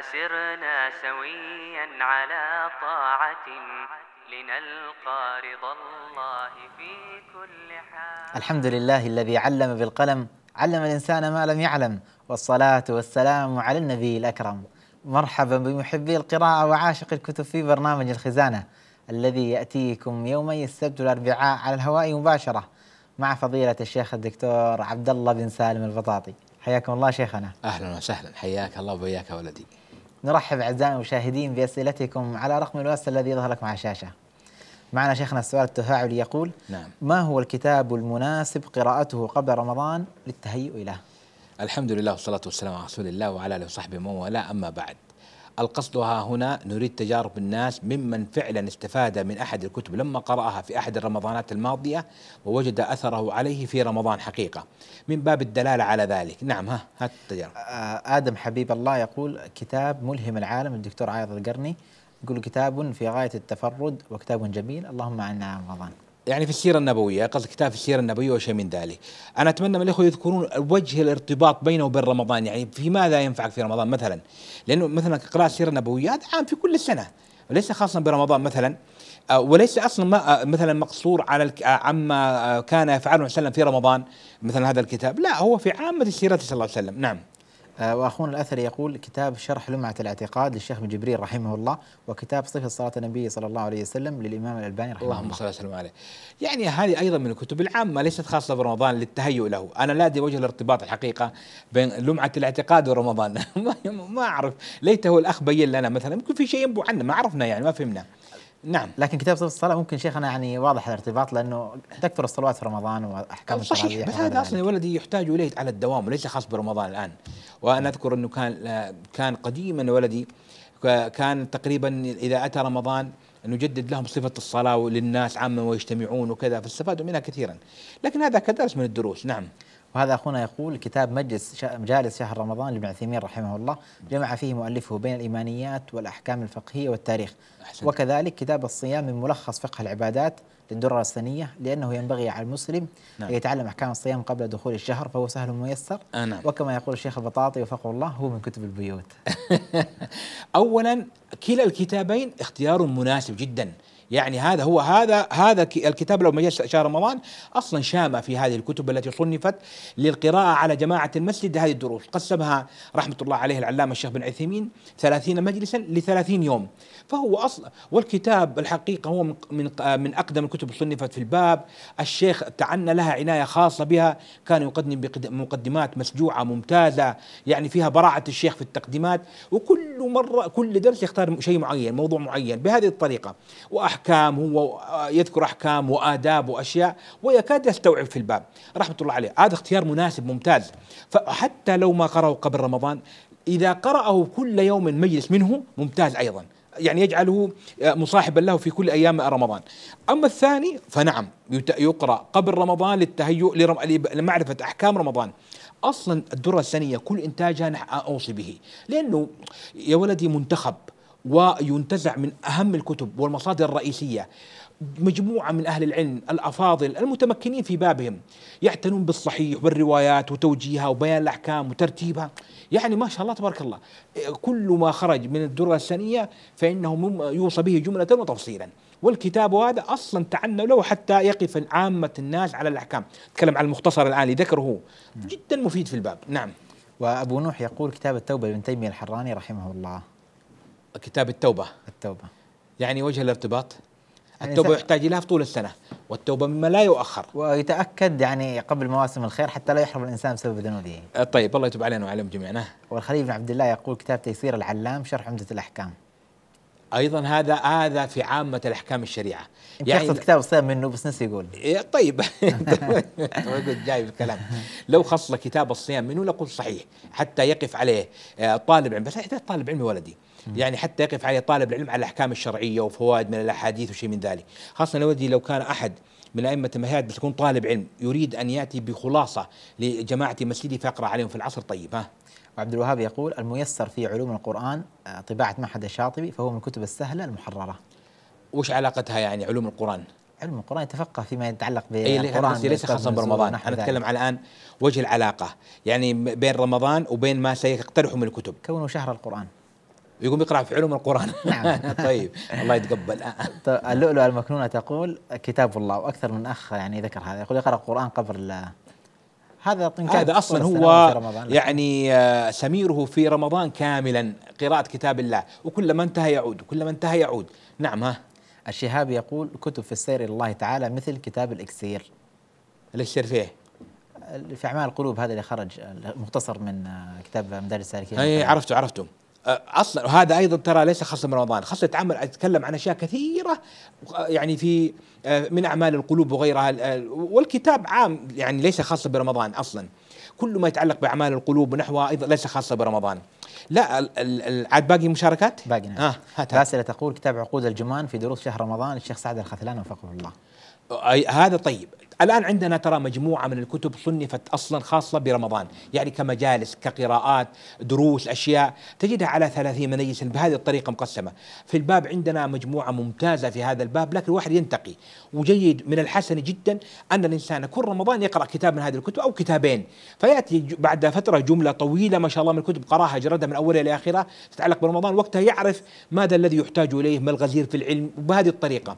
فسرنا سويا على طاعة لنلقى رضا الله في كل حال الحمد لله الذي علم بالقلم علم الإنسان ما لم يعلم والصلاة والسلام على النبي الأكرم مرحبا بمحبي القراءة وعاشق الكتب في برنامج الخزانة الذي يأتيكم يومي السبت والأربعاء على الهواء مباشرة مع فضيلة الشيخ الدكتور عبد الله بن سالم البطاطي حياكم الله شيخنا أهلا وسهلا حياك الله وبياك ولدي نرحب أعزائي المشاهدين بأسئلتكم على رقم الواتس الذي يظهر لكم على الشاشة معنا شيخنا السؤال التفاعلي يقول نعم. ما هو الكتاب المناسب قراءته قبل رمضان للتهيؤ له؟ الحمد لله والصلاة والسلام على رسول الله وعلى آله وصحبه ومن والاه أما بعد القصد ها هنا نريد تجارب الناس ممن فعلا استفاد من أحد الكتب لما قرأها في أحد الرمضانات الماضية ووجد أثره عليه في رمضان حقيقة من باب الدلالة على ذلك نعم ها هات التجارب آه، آدم حبيب الله يقول كتاب ملهم العالم الدكتور عايض القرني يقول كتاب في غاية التفرد وكتاب جميل اللهم عنا رمضان يعني في السيرة النبوية قصد كتاب في السيرة النبوية وشيء من ذلك أنا أتمنى من الإخوة يذكرون وجه الارتباط بينه وبين رمضان يعني في ماذا ينفعك في رمضان مثلا لأنه مثلا قراءة السيرة النبوية هذا عام في كل السنة وليس خاصا برمضان مثلا آه، وليس اصلا ما آه، مثلا مقصور على آه، عما كان يفعله صلى الله عليه وسلم في رمضان مثلا هذا الكتاب لا هو في عامه السيره صلى الله عليه وسلم نعم آه، واخونا الاثري يقول كتاب شرح لمعه الاعتقاد للشيخ ابن جبريل رحمه الله وكتاب صفه صلاه النبي صلى الله عليه وسلم للامام الالباني رحمه الله اللهم صل وسلم عليه. يعني هذه ايضا من الكتب العامه ليست خاصه برمضان للتهيؤ له، انا لا ادري وجه الارتباط الحقيقه بين لمعه الاعتقاد ورمضان ما اعرف ليته الاخ بين لنا مثلا يمكن في شيء ينبو عنه ما عرفنا يعني ما فهمنا. نعم لكن كتاب صفة الصلاة ممكن شيخنا يعني واضح الارتباط لأنه تكثر الصلوات في رمضان وأحكام صحيح بس هذا أصلا ولدي يحتاج إليه على الدوام وليس خاص برمضان الآن وأنا نعم. أذكر أنه كان كان قديما ولدي كان تقريبا إذا أتى رمضان نجدد لهم صفة الصلاة للناس عامة ويجتمعون وكذا فاستفادوا منها كثيرا لكن هذا كدرس من الدروس نعم وهذا أخونا يقول كتاب مجلس مجالس شهر رمضان لابن عثيمين رحمه الله جمع فيه مؤلفه بين الإيمانيات والأحكام الفقهية والتاريخ أحسن. وكذلك كتاب الصيام من ملخص فقه العبادات للدرة السنية لأنه ينبغي على المسلم نعم. أن يتعلم أحكام الصيام قبل دخول الشهر فهو سهل ميسر آه، نعم. وكما يقول الشيخ البطاطي وفقه الله هو من كتب البيوت أولا كلا الكتابين اختيار مناسب جدا يعني هذا هو هذا هذا الكتاب لو مجلس شهر رمضان اصلا شامه في هذه الكتب التي صنفت للقراءه على جماعه المسجد هذه الدروس قسمها رحمه الله عليه العلامه الشيخ بن عثيمين 30 مجلسا ل 30 يوم فهو اصلا والكتاب الحقيقه هو من من اقدم الكتب صنفت في الباب الشيخ تعنى لها عنايه خاصه بها كان يقدم مقدمات مسجوعه ممتازه يعني فيها براعه الشيخ في التقديمات وكل مره كل درس يختار شيء معين موضوع معين بهذه الطريقه واحكام احكام هو يذكر احكام واداب واشياء ويكاد يستوعب في الباب رحمه الله عليه هذا اختيار مناسب ممتاز فحتى لو ما قرأه قبل رمضان اذا قرأه كل يوم مجلس منه ممتاز ايضا يعني يجعله مصاحبا له في كل ايام رمضان. اما الثاني فنعم يقرا قبل رمضان للتهيؤ لمعرفه احكام رمضان. اصلا الدره السنيه كل انتاجها اوصي به لانه يا ولدي منتخب وينتزع من أهم الكتب والمصادر الرئيسية مجموعة من أهل العلم الأفاضل المتمكنين في بابهم يعتنون بالصحيح والروايات وتوجيهها وبيان الأحكام وترتيبها يعني ما شاء الله تبارك الله كل ما خرج من الدرة السنية فإنه يوصى به جملة وتفصيلا والكتاب هذا اصلا تعنى له حتى يقف عامه الناس على الاحكام، تكلم عن المختصر الان اللي ذكره نعم. جدا مفيد في الباب، نعم. وابو نوح يقول كتاب التوبه لابن تيميه الحراني رحمه الله كتاب التوبة التوبة يعني وجه الارتباط يعني التوبة يحتاج لها طول السنة والتوبة مما لا يؤخر ويتأكد يعني قبل مواسم الخير حتى لا يحرم الإنسان بسبب ذنوبه أه، طيب الله يتوب علينا وعلم جميعنا والخليل بن عبد الله يقول كتاب تيسير العلام شرح عمدة الأحكام ايضا هذا هذا في عامه الاحكام الشريعه يعني يقصد كتاب الصيام منه بس نسي يقول إيه، طيب. طيب جايب الكلام لو خص كتاب الصيام منه لقول صحيح حتى يقف عليه آه، طالب علم بس احتاج طالب علم ولدي يعني حتى يقف عليه طالب العلم على الاحكام الشرعيه وفوائد من الاحاديث وشيء من ذلك خاصه نودي لو كان احد من ائمه المهاد بتكون طالب علم يريد ان ياتي بخلاصه لجماعه مسجدي فأقرأ عليهم في العصر طيب ها وعبد الوهاب يقول الميسر في علوم القرآن آه، طباعة معهد الشاطبي فهو من الكتب السهلة المحررة وش علاقتها يعني علوم القرآن؟ علم القرآن يتفقه فيما يتعلق بالقرآن ليس خاصا برمضان أنا أتكلم على الآن وجه العلاقة يعني بين رمضان وبين ما سيقترحه من الكتب كونه شهر القرآن يقوم يقرأ في علوم القرآن نعم طيب الله يتقبل طيب، اللؤلؤة المكنونة تقول كتاب الله وأكثر من أخ يعني ذكر هذا يقول يقرأ القرآن قبل هذا هذا اصلا هو يعني آه، سميره في رمضان كاملا قراءة كتاب الله وكلما انتهى يعود وكلما انتهى يعود نعم ها الشهاب يقول كتب في السير الى الله تعالى مثل كتاب الاكسير الاكسير فيه في اعمال القلوب هذا اللي خرج مختصر من آه، كتاب مدارس السالكين اي عرفته عرفته اصلا وهذا ايضا ترى ليس من برمضان، خاصه عمل اتكلم عن اشياء كثيره يعني في من اعمال القلوب وغيرها والكتاب عام يعني ليس خاصا برمضان اصلا. كل ما يتعلق باعمال القلوب ونحوها ايضا ليس خاصه برمضان. لا عاد باقي مشاركات؟ باقي نعم. آه هات راسله تقول كتاب عقود الجمان في دروس شهر رمضان الشيخ سعد الخثلان وفقه الله. هذا طيب الآن عندنا ترى مجموعة من الكتب صنفت أصلا خاصة برمضان يعني كمجالس كقراءات دروس أشياء تجدها على ثلاثين منيس بهذه الطريقة مقسمة في الباب عندنا مجموعة ممتازة في هذا الباب لكن الواحد ينتقي وجيد من الحسن جدا أن الإنسان كل رمضان يقرأ كتاب من هذه الكتب أو كتابين فيأتي بعد فترة جملة طويلة ما شاء الله من الكتب قراها جردها من أولها إلى آخرها تتعلق برمضان وقتها يعرف ماذا الذي يحتاج إليه ما الغزير في العلم وبهذه الطريقة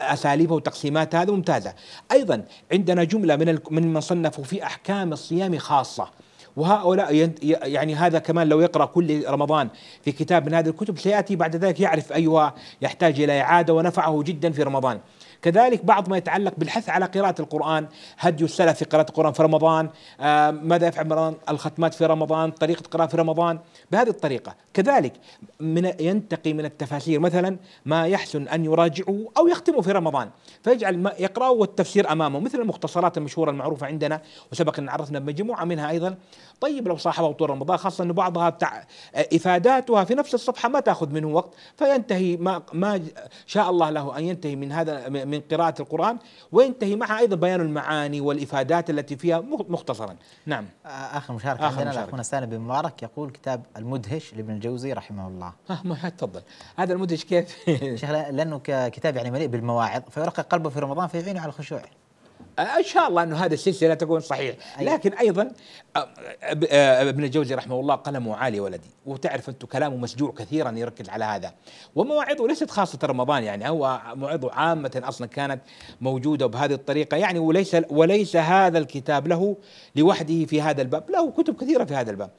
أساليبها وتقسيماتها هذا ممتازة أيضا عندنا جملة من من من صنفوا في أحكام الصيام خاصة وهؤلاء يعني هذا كمان لو يقرا كل رمضان في كتاب من هذه الكتب سياتي بعد ذلك يعرف ايها يحتاج الى اعاده ونفعه جدا في رمضان. كذلك بعض ما يتعلق بالحث على قراءة القرآن هدي السلف في قراءة القرآن في رمضان آه، ماذا يفعل رمضان الختمات في رمضان طريقة قراءة في رمضان بهذه الطريقة كذلك من ينتقي من التفاسير مثلا ما يحسن أن يراجعوا أو يختموا في رمضان فيجعل يقرأه والتفسير أمامه مثل المختصرات المشهورة المعروفة عندنا وسبق أن عرفنا بمجموعة منها أيضا طيب لو صاحبه طول رمضان خاصه انه بعضها تع... افاداتها في نفس الصفحه ما تاخذ منه وقت فينتهي ما ما شاء الله له ان ينتهي من هذا من قراءه القران وينتهي معها ايضا بيان المعاني والافادات التي فيها مختصرا نعم آه، اخر مشاركه آخر عندنا الاخونا سالم بن مبارك يقول كتاب المدهش لابن الجوزي رحمه الله آه، ما تفضل هذا المدهش كيف شيخ لانه كتاب يعني مليء بالمواعظ فيرقق قلبه في رمضان فيعينه على الخشوع ان شاء الله انه هذه السلسله تكون صحيحه أيوة. لكن ايضا ابن الجوزي رحمه الله قلمه عالي ولدي وتعرف انت كلامه مسجوع كثيرا يركز على هذا ومواعظه ليست خاصه رمضان يعني هو مواعظه عامه اصلا كانت موجوده بهذه الطريقه يعني وليس وليس هذا الكتاب له لوحده في هذا الباب له كتب كثيره في هذا الباب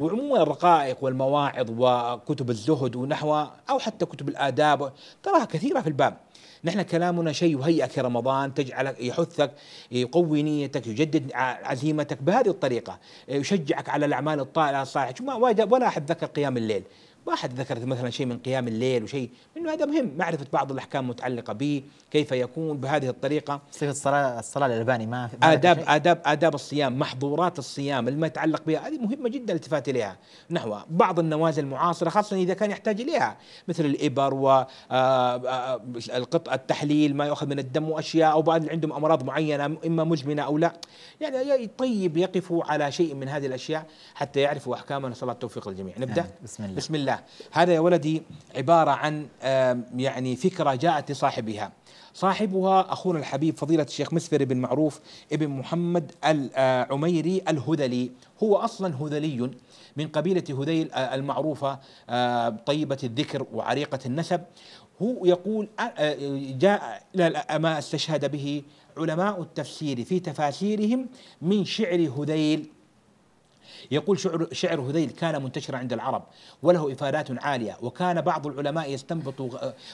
وعموما الرقائق والمواعظ وكتب الزهد ونحوها او حتى كتب الاداب تراها كثيره في الباب نحن كلامنا شيء يهيئك رمضان تجعلك يحثك يقوي نيتك يجدد عزيمتك بهذه الطريقة يشجعك على الأعمال الطائله الصالحة ولا احب ذكر قيام الليل واحد ذكرت مثلا شيء من قيام الليل وشيء انه هذا مهم معرفه بعض الاحكام المتعلقه به كيف يكون بهذه الطريقه صفه الصلاه الصلاه الالباني ما, في آداب, آداب آداب آداب الصيام محظورات الصيام اللي ما يتعلق بها هذه مهمه جدا الالتفات اليها نحو بعض النوازل المعاصره خاصه اذا كان يحتاج اليها مثل الابر والقط آه، آه، التحليل ما يؤخذ من الدم واشياء او بعض اللي عندهم امراض معينه اما مزمنه او لا يعني طيب يقفوا على شيء من هذه الاشياء حتى يعرفوا احكامنا صلاه التوفيق للجميع نبدا نعم، بسم الله بسم الله الله هذا يا ولدي عبارة عن يعني فكرة جاءت لصاحبها صاحبها أخونا الحبيب فضيلة الشيخ مسفر بن معروف ابن محمد العميري الهذلي هو أصلا هذلي من قبيلة هذيل آه، المعروفة آه، طيبة الذكر وعريقة النسب هو يقول آه، جاء ما استشهد به علماء التفسير في تفاسيرهم من شعر هذيل يقول شعر, شعر هذيل كان منتشرا عند العرب وله إفادات عالية وكان بعض العلماء يستنبط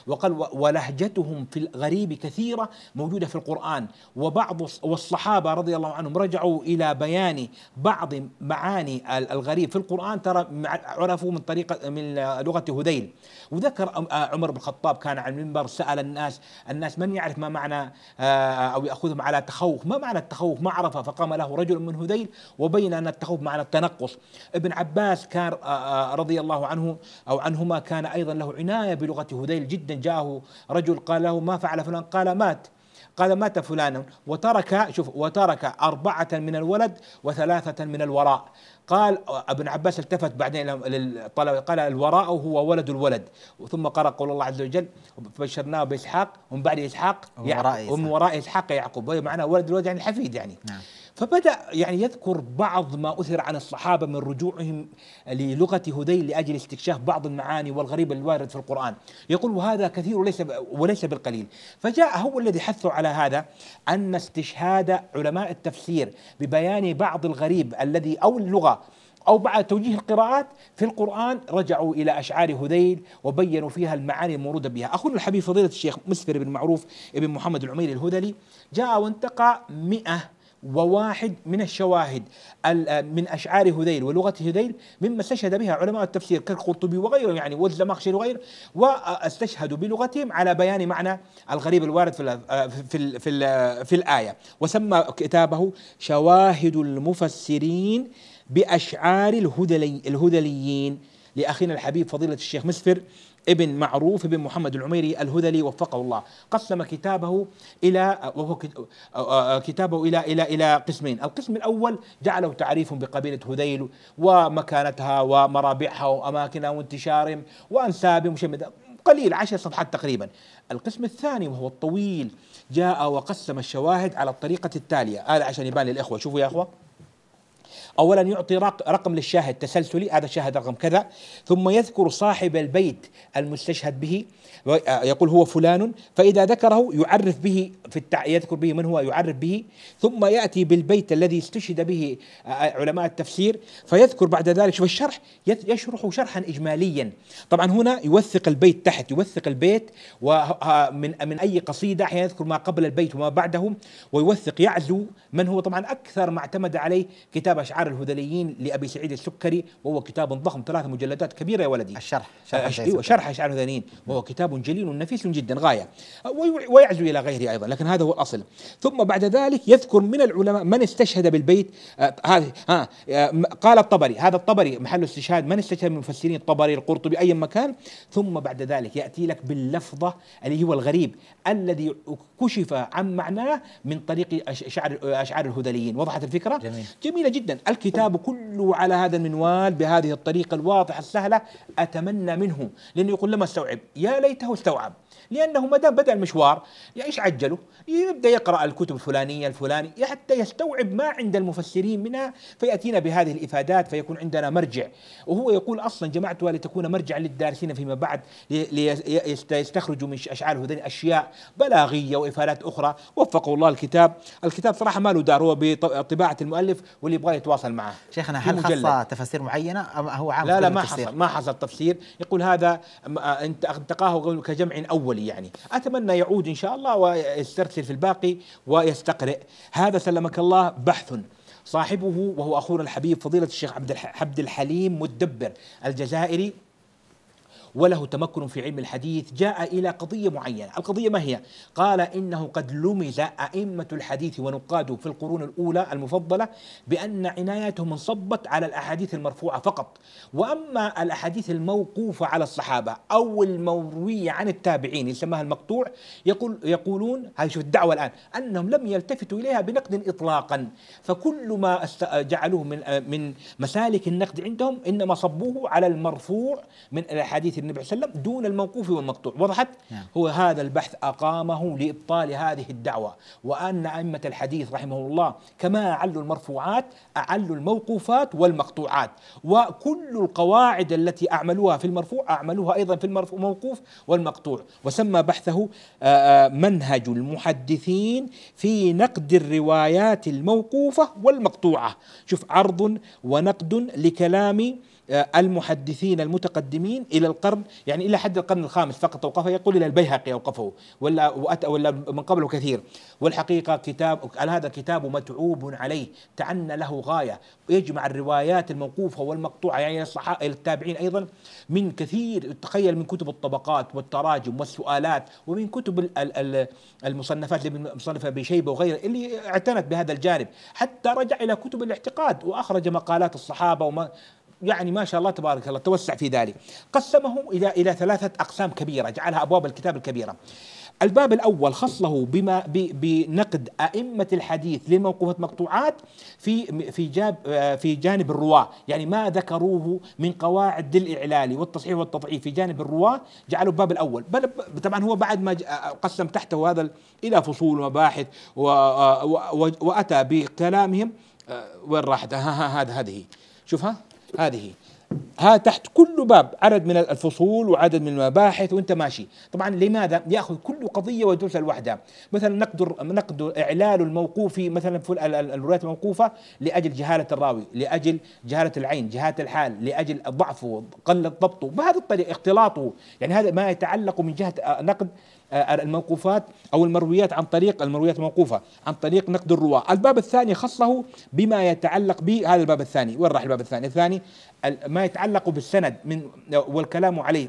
وقال ولهجتهم في الغريب كثيرة موجودة في القرآن وبعض والصحابة رضي الله عنهم رجعوا إلى بيان بعض معاني الغريب في القرآن ترى عرفوا من طريقة من لغة هذيل وذكر آه، عمر بن الخطاب كان على المنبر سأل الناس الناس من يعرف ما معنى آه، أو يأخذهم على تخوف ما معنى التخوف ما عرفه فقام له رجل من هذيل وبين أن التخوف معنى الطريق التنقص ابن عباس كان آه، آه، رضي الله عنه أو عنهما كان أيضا له عناية بلغة هذيل جدا جاءه رجل قال له ما فعل فلان قال مات قال مات فلان وترك شوف وترك أربعة من الولد وثلاثة من الوراء قال آه، ابن عباس التفت بعدين للطلبة قال الوراء هو ولد الولد ثم قرأ قول الله عز وجل فبشرناه بإسحاق ومن بعد إسحاق ومن وراء إسحاق يعقوب معناه ولد الولد يعني الحفيد يعني نعم. فبدأ يعني يذكر بعض ما أثر عن الصحابة من رجوعهم للغة هذيل لأجل استكشاف بعض المعاني والغريب الوارد في القرآن يقول وهذا كثير وليس, وليس بالقليل فجاء هو الذي حث على هذا أن استشهاد علماء التفسير ببيان بعض الغريب الذي أو اللغة أو بعد توجيه القراءات في القرآن رجعوا إلى أشعار هذيل وبينوا فيها المعاني المورودة بها أخونا الحبيب فضيلة الشيخ مسفر بن معروف بن محمد العميري الهذلي جاء وانتقى مئة وواحد من الشواهد آه، من أشعار هذيل ولغة هذيل مما استشهد بها علماء التفسير كالقرطبي وغيره يعني والزمخشري وغيره واستشهدوا بلغتهم على بيان معنى الغريب الوارد في الـ آه، في الـ في, الـ آه، في الآية وسمى كتابه شواهد المفسرين بأشعار الهذلي الهذليين لأخينا الحبيب فضيلة الشيخ مسفر ابن معروف بن محمد العميري الهذلي وفقه الله قسم كتابه إلى وهو آه، آه، آه، كتابه إلى إلى إلى قسمين القسم الأول جعله تعريف بقبيلة هذيل ومكانتها ومرابعها وأماكنها وانتشارهم وأنسابهم وشيء قليل عشر صفحات تقريبا القسم الثاني وهو الطويل جاء وقسم الشواهد على الطريقة التالية هذا عشان يبان للإخوة شوفوا يا إخوة اولا يعطي رقم للشاهد تسلسلي هذا شاهد رقم كذا ثم يذكر صاحب البيت المستشهد به يقول هو فلان فإذا ذكره يعرف به في التع... يذكر به من هو يعرف به ثم يأتي بالبيت الذي استشهد به آه، آه، علماء التفسير فيذكر بعد ذلك شوف الشرح يشرح شرحا إجماليا طبعا هنا يوثق البيت تحت يوثق البيت ومن من أي قصيدة أحيانا يذكر ما قبل البيت وما بعده ويوثق يعزو من هو طبعا أكثر ما اعتمد عليه كتاب أشعار الهذليين لأبي سعيد السكري وهو كتاب ضخم ثلاث مجلدات كبيرة يا ولدي الشرح شرح, آه، أيوه، شرح أشعار الهذليين وهو كتاب كتاب جليل نفيس جدا غاية ويعزو إلى غيره أيضا لكن هذا هو الأصل ثم بعد ذلك يذكر من العلماء من استشهد بالبيت آه، هذه ها آه، قال الطبري هذا الطبري محل استشهاد من استشهد من المفسرين الطبري القرطبي أي مكان ثم بعد ذلك يأتي لك باللفظة اللي هو الغريب الذي كشف عن معناه من طريق أشعار, أشعار الهذليين وضحت الفكرة جميل. جميلة جدا الكتاب كله على هذا المنوال بهذه الطريقة الواضحة السهلة أتمنى منه لأنه يقول لما استوعب يا ليت لقيته واستوعب لأنه ما دام بدأ المشوار إيش عجله؟ يبدأ يقرأ الكتب الفلانية الفلاني حتى يستوعب ما عند المفسرين منها فيأتينا بهذه الإفادات فيكون عندنا مرجع وهو يقول أصلا جمعتها لتكون مرجعا للدارسين فيما بعد ليستخرجوا من أشعار هذين أشياء بلاغية وإفادات أخرى وفقه الله الكتاب الكتاب صراحة ما له دار هو بطباعة المؤلف واللي يبغى يتواصل معه شيخنا هل خص تفسير معينة أم هو عام لا لا ما حصل ما حصل تفسير يقول هذا أنت أنتقاه كجمع أولي الأولي يعني أتمنى يعود إن شاء الله ويسترسل في الباقي ويستقرئ هذا سلمك الله بحث صاحبه وهو أخونا الحبيب فضيلة الشيخ عبد الحليم مدبر الجزائري وله تمكن في علم الحديث جاء إلى قضية معينة القضية ما هي؟ قال إنه قد لمز أئمة الحديث ونقاده في القرون الأولى المفضلة بأن عنايتهم انصبت على الأحاديث المرفوعة فقط وأما الأحاديث الموقوفة على الصحابة أو المروية عن التابعين يسمها المقطوع يقول يقولون هذه شوف الدعوة الآن أنهم لم يلتفتوا إليها بنقد إطلاقا فكل ما جعلوه من من مسالك النقد عندهم إنما صبوه على المرفوع من الأحاديث النبي صلى الله عليه وسلم دون الموقوف والمقطوع وضحت نعم. هو هذا البحث أقامه لإبطال هذه الدعوة وأن أئمة الحديث رحمه الله كما أعلوا المرفوعات أعلوا الموقوفات والمقطوعات وكل القواعد التي أعملوها في المرفوع أعملوها أيضا في الموقوف والمقطوع وسمى بحثه آه، آه، منهج المحدثين في نقد الروايات الموقوفة والمقطوعة شوف عرض ونقد لكلام آه، المحدثين المتقدمين الى القرن يعني الى حد القرن الخامس فقط اوقفه يقول الى البيهقي اوقفه ولا واتى ولا من قبله كثير والحقيقه كتاب هذا كتاب متعوب عليه تعنى له غايه يجمع الروايات الموقوفه والمقطوعه يعني التابعين ايضا من كثير تخيل من كتب الطبقات والتراجم والسؤالات ومن كتب المصنفات المصنفه مصنفه بشيبه وغيره اللي اعتنت بهذا الجانب حتى رجع الى كتب الاعتقاد واخرج مقالات الصحابه وما يعني ما شاء الله تبارك الله توسع في ذلك قسمه إلى إلى ثلاثة أقسام كبيرة جعلها أبواب الكتاب الكبيرة الباب الأول خصه بما بنقد أئمة الحديث للموقوفات مقطوعات في في جاب آه، في جانب الرواة، يعني ما ذكروه من قواعد الإعلال والتصحيح والتضعيف في جانب الرواة جعلوا الباب الأول، طبعا هو بعد ما قسم تحته هذا إلى فصول ومباحث آه، وأتى بكلامهم آه، وين راحت هذه هذه شوفها هذه ها تحت كل باب عدد من الفصول وعدد من المباحث وانت ماشي طبعا لماذا ياخذ كل قضيه ويدرسها لوحدها مثلا نقد نقد اعلال الموقوف مثلا في الولايات الموقوفه لاجل جهاله الراوي لاجل جهاله العين جهاله الحال لاجل ضعفه قل الضبط بهذا الطريقه اختلاطه يعني هذا ما يتعلق من جهه آه، نقد آه، الموقوفات أو المرويات عن طريق المرويات الموقوفة عن طريق نقد الرواة الباب الثاني خصه بما يتعلق به هذا الباب الثاني وين راح الباب الثاني الثاني ما يتعلق بالسند من والكلام عليه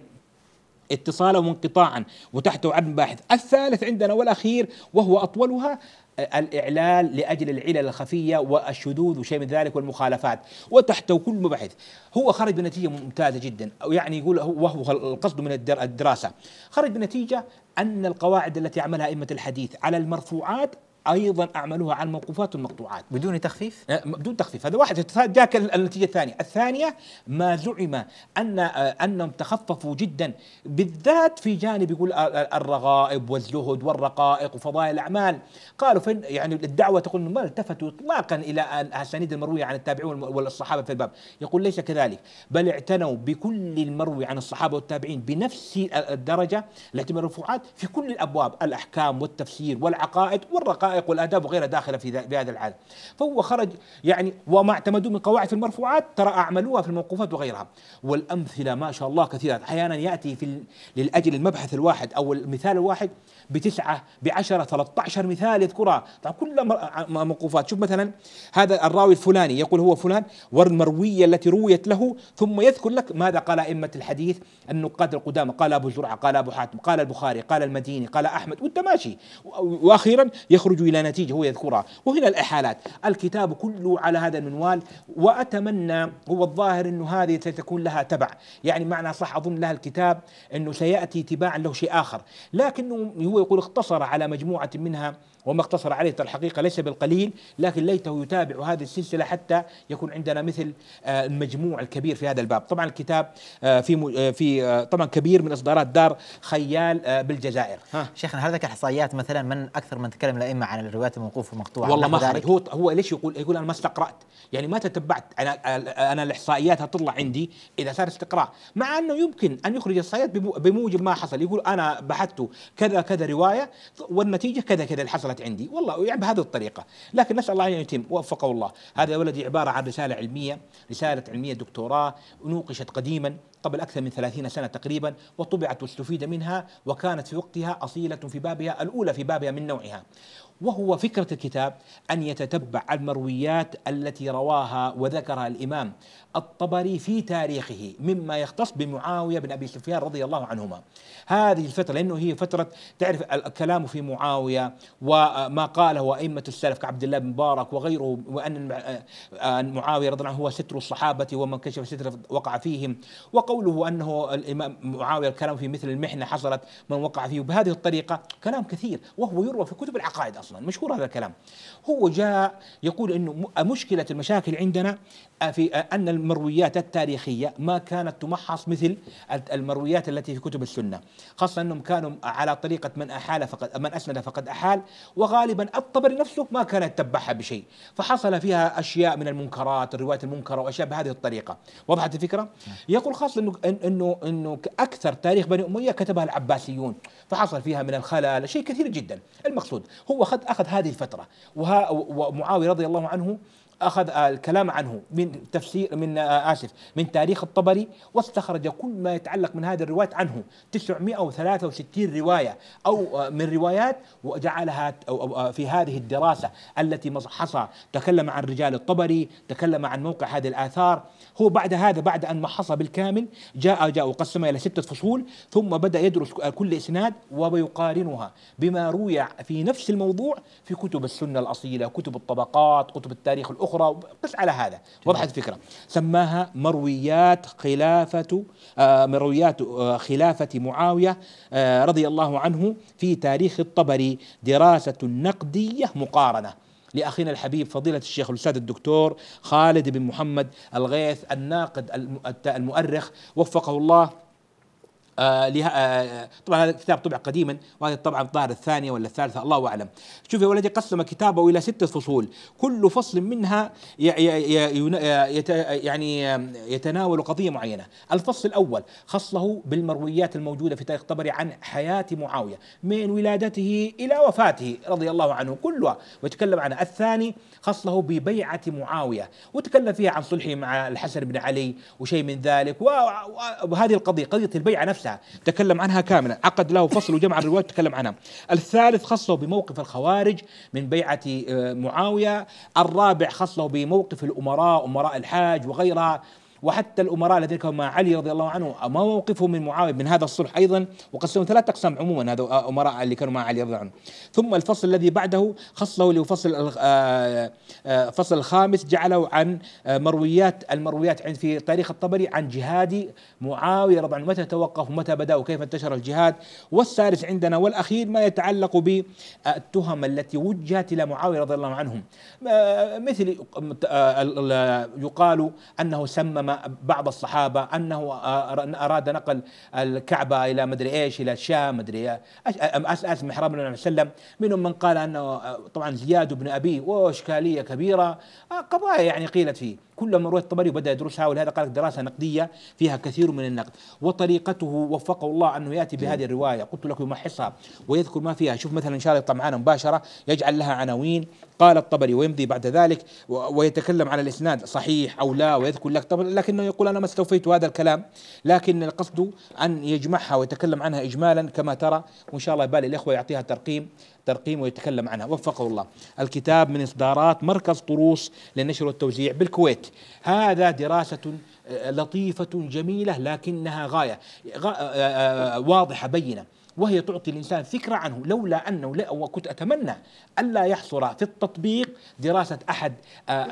اتصالا وانقطاعا وتحته عدم باحث الثالث عندنا والأخير وهو أطولها الإعلان لأجل العلل الخفية والشذوذ وشيء من ذلك والمخالفات وتحته كل مبحث هو خرج بنتيجة ممتازة جدا يعني يقول وهو القصد من الدراسة خرج بنتيجة أن القواعد التي عملها أئمة الحديث على المرفوعات ايضا اعملوها على الموقوفات والمقطوعات بدون تخفيف أه، بدون تخفيف هذا واحد جاك النتيجه الثانيه الثانيه ما زعم ان أه، انهم تخففوا جدا بالذات في جانب يقول الرغائب والزهد والرقائق وفضائل الاعمال قالوا فين يعني الدعوه تقول ما التفتوا اطلاقا الى الاسانيد المرويه عن التابعين والصحابه في الباب يقول ليس كذلك بل اعتنوا بكل المروي عن الصحابه والتابعين بنفس الدرجه التي من في كل الابواب الاحكام والتفسير والعقائد والرقائق الحقائق والآداب وغيرها داخلة في, في هذا العالم فهو خرج يعني وما اعتمدوه من قواعد في المرفوعات ترى أعملوها في الموقوفات وغيرها والأمثلة ما شاء الله كثيرة أحيانا يأتي في للأجل المبحث الواحد أو المثال الواحد بتسعة بعشرة 13 مثال يذكرها طبعا كل موقوفات شوف مثلا هذا الراوي الفلاني يقول هو فلان والمروية التي رويت له ثم يذكر لك ماذا قال أئمة الحديث النقاد القدامى قال أبو زرعة قال أبو حاتم قال البخاري قال المديني قال أحمد وأنت ماشي وأخيرا يخرج يخرج إلى نتيجة هو يذكرها وهنا الإحالات الكتاب كله على هذا المنوال وأتمنى هو الظاهر أنه هذه ستكون لها تبع يعني معنى صح أظن لها الكتاب أنه سيأتي تباعا له شيء آخر لكنه هو يقول اختصر على مجموعة منها وما اقتصر عليه الحقيقة ليس بالقليل لكن ليته يتابع هذه السلسلة حتى يكون عندنا مثل آه، المجموع الكبير في هذا الباب طبعا الكتاب آه، في آه، في طبعا كبير من إصدارات دار خيال بالجزائر ها شيخنا هل ذكر إحصائيات مثلا من أكثر من تكلم الأئمة عن الروايات الموقوفة والمقطوعة والله ما خرج هو هو ليش يقول يقول أنا ما استقرأت يعني ما تتبعت أنا أنا الإحصائيات هتطلع عندي إذا صار استقراء مع أنه يمكن أن يخرج إحصائيات بموجب ما حصل يقول أنا بحثت كذا كذا رواية والنتيجة كذا كذا اللي حصل دخلت عندي والله يعني بهذه الطريقة لكن نسأل الله أن يتم وفقه الله هذا ولدي عبارة عن رسالة علمية رسالة علمية دكتوراه نوقشت قديما قبل أكثر من ثلاثين سنة تقريبا وطبعت واستفيد منها وكانت في وقتها أصيلة في بابها الأولى في بابها من نوعها وهو فكرة الكتاب أن يتتبع المرويات التي رواها وذكرها الإمام الطبري في تاريخه مما يختص بمعاوية بن أبي سفيان رضي الله عنهما هذه الفترة لأنه هي فترة تعرف الكلام في معاوية وما قاله أئمة السلف كعبد الله بن مبارك وغيره وأن آه، آه، معاوية رضي الله عنه هو ستر الصحابة ومن كشف ستر وقع فيهم وقوله أنه الإمام معاوية الكلام في مثل المحنة حصلت من وقع فيه بهذه الطريقة كلام كثير وهو يروى في كتب العقائد أصلا اصلا مشهور هذا الكلام هو جاء يقول انه مشكله المشاكل عندنا في ان المرويات التاريخيه ما كانت تمحص مثل المرويات التي في كتب السنه خاصه انهم كانوا على طريقه من احال فقد من اسند فقد احال وغالبا الطبري نفسه ما كان يتبعها بشيء فحصل فيها اشياء من المنكرات الروايات المنكره واشياء بهذه الطريقه وضحت الفكره يقول خاصه انه انه انه اكثر تاريخ بني اميه كتبها العباسيون فحصل فيها من الخلل شيء كثير جدا المقصود هو خد قد أخذ هذه الفترة ومعاوية رضي الله عنه اخذ آه، الكلام عنه من تفسير من آه، اسف من تاريخ الطبري واستخرج كل ما يتعلق من هذه الروايات عنه 963 روايه او آه، من روايات وجعلها في هذه الدراسه التي محصى تكلم عن رجال الطبري تكلم عن موقع هذه الاثار هو بعد هذا بعد ان محص بالكامل جاء جاء وقسمها الى سته فصول ثم بدا يدرس كل اسناد ويقارنها بما روي في نفس الموضوع في كتب السنه الاصيله كتب الطبقات كتب التاريخ الاخرى أخرى قس على هذا وضحت الفكرة سماها مرويات خلافة آه مرويات آه خلافة معاوية آه رضي الله عنه في تاريخ الطبري دراسة نقدية مقارنة لاخينا الحبيب فضيله الشيخ الاستاذ الدكتور خالد بن محمد الغيث الناقد المؤرخ وفقه الله آه، لها آه، آه، طبعا هذا الكتاب طبع قديما وهذه طبعا الظاهر الثانيه ولا الثالثه الله اعلم شوف يا ولدي قسم كتابه الى ستة فصول كل فصل منها يعني يتناول قضيه معينه الفصل الاول خصه بالمرويات الموجوده في تاريخ طبري عن حياه معاويه من ولادته الى وفاته رضي الله عنه كلها وتكلم عنها الثاني خصه ببيعه معاويه وتكلم فيها عن صلحه مع الحسن بن علي وشيء من ذلك وهذه القضيه قضيه البيعه نفسها واسعة تكلم عنها كاملا عقد له فصل وجمع الروايات تكلم عنها الثالث خصه بموقف الخوارج من بيعة آه، معاوية الرابع خصه بموقف الأمراء أمراء الحاج وغيرها وحتى الأمراء الذين كانوا مع علي رضي الله عنه ما موقفهم من معاوية من هذا الصلح أيضا وقسموا ثلاث أقسام عموما هذا أمراء اللي كانوا مع علي رضي الله عنه ثم الفصل الذي بعده له آه، آه، فصل الفصل الخامس جعله عن آه، مرويات المرويات عند في تاريخ الطبري عن جهاد معاوية رضي الله عنه متى توقف ومتى بدأ وكيف انتشر الجهاد والسادس عندنا والأخير ما يتعلق بالتهم التي وجهت إلى معاوية رضي الله عنهم مثل يقال أنه سمم بعض الصحابه انه اراد نقل الكعبه الى مدري ايش الى الشام مدري إيه. اسس محراب النبي صلى الله عليه وسلم منهم من قال انه طبعا زياد بن ابي واشكاليه كبيره قضايا يعني قيلت فيه كلما روى الطبري وبدا يدرسها ولهذا قالك دراسه نقديه فيها كثير من النقد وطريقته وفقه الله انه ياتي بهذه الروايه قلت لك يمحصها ويذكر ما فيها شوف مثلا ان شاء الله يطلع معنا مباشره يجعل لها عناوين قال الطبري ويمضي بعد ذلك ويتكلم على الاسناد صحيح او لا ويذكر لك طب لكنه يقول انا ما استوفيت هذا الكلام لكن القصد ان يجمعها ويتكلم عنها اجمالا كما ترى وان شاء الله بالي الاخوه يعطيها ترقيم ترقيم ويتكلم عنها وفقه الله الكتاب من إصدارات مركز طروس للنشر والتوزيع بالكويت هذا دراسة آه، لطيفة جميلة لكنها غاية آه، آه، واضحة بينة وهي تعطي الإنسان فكرة عنه لولا أنه لا وكنت أتمنى ألا يحصر في التطبيق دراسة أحد آه،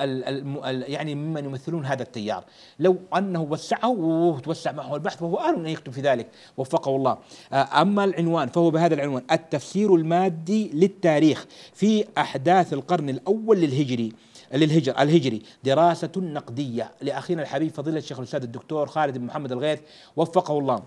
يعني ممن يمثلون هذا التيار لو أنه وسعه وتوسع معه البحث وهو أهل أن يكتب في ذلك وفقه الله آه، أما العنوان فهو بهذا العنوان التفسير المادي للتاريخ في أحداث القرن الأول للهجري للهجر الهجري دراسة نقدية لأخينا الحبيب فضيلة الشيخ الأستاذ الدكتور خالد بن محمد الغيث وفقه الله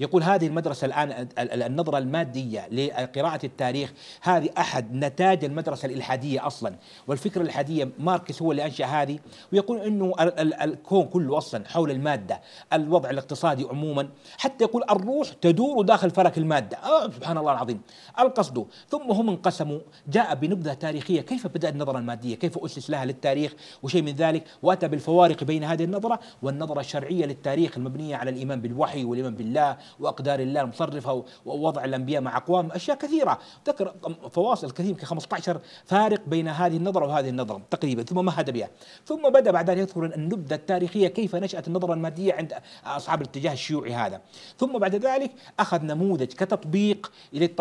يقول هذه المدرسة الآن النظرة المادية لقراءة التاريخ هذه أحد نتاج المدرسة الإلحادية أصلا والفكرة الإلحادية ماركس هو اللي أنشأ هذه ويقول أنه الكون كله أصلا حول المادة الوضع الاقتصادي عموما حتى يقول الروح تدور داخل فلك المادة آه سبحان الله العظيم القصد ثم هم انقسموا جاء بنبذة تاريخية كيف بدأت النظرة المادية كيف أسس لها للتاريخ وشيء من ذلك وأتى بالفوارق بين هذه النظرة والنظرة الشرعية للتاريخ المبنية على الإيمان بالوحي والإيمان بالله واقدار الله المصرفه ووضع الانبياء مع اقوام اشياء كثيره ذكر فواصل كثير يمكن 15 فارق بين هذه النظره وهذه النظره تقريبا ثم مهد بها ثم بدا بعد ذلك يذكر النبذه التاريخيه كيف نشات النظره الماديه عند اصحاب الاتجاه الشيوعي هذا ثم بعد ذلك اخذ نموذج كتطبيق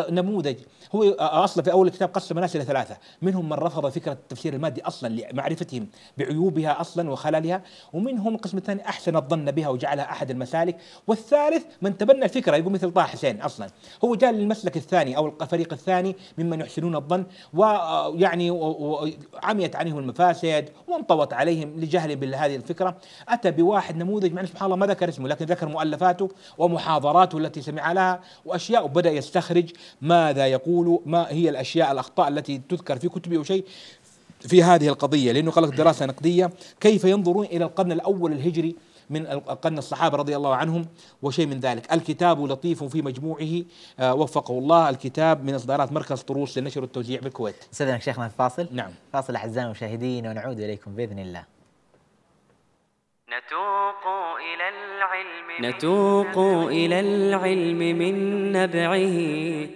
نموذج هو اصلا في اول الكتاب قسم الناس الى ثلاثه منهم من رفض فكره التفسير المادي اصلا لمعرفتهم بعيوبها اصلا وخللها ومنهم القسم الثاني احسن الظن بها وجعلها احد المسالك والثالث من تبنى بنى الفكره يقول مثل طه حسين اصلا هو جاء للمسلك الثاني او الفريق الثاني ممن يحسنون الظن ويعني عميت عليهم المفاسد وانطوت عليهم لجهلهم بهذه الفكره اتى بواحد نموذج مع سبحان الله ما ذكر اسمه لكن ذكر مؤلفاته ومحاضراته التي سمع لها واشياء وبدا يستخرج ماذا يقول ما هي الاشياء الاخطاء التي تذكر في كتبه وشيء في هذه القضيه لانه قال دراسه نقديه كيف ينظرون الى القرن الاول الهجري من قرن الصحابة رضي الله عنهم وشيء من ذلك الكتاب لطيف في مجموعه آه، وفقه الله الكتاب من إصدارات مركز طروس للنشر والتوزيع بالكويت سيدنا شيخنا فاصل نعم فاصل أعزائي المشاهدين ونعود إليكم بإذن الله نتوق إلى العلم نتوق إلى العلم من نبعه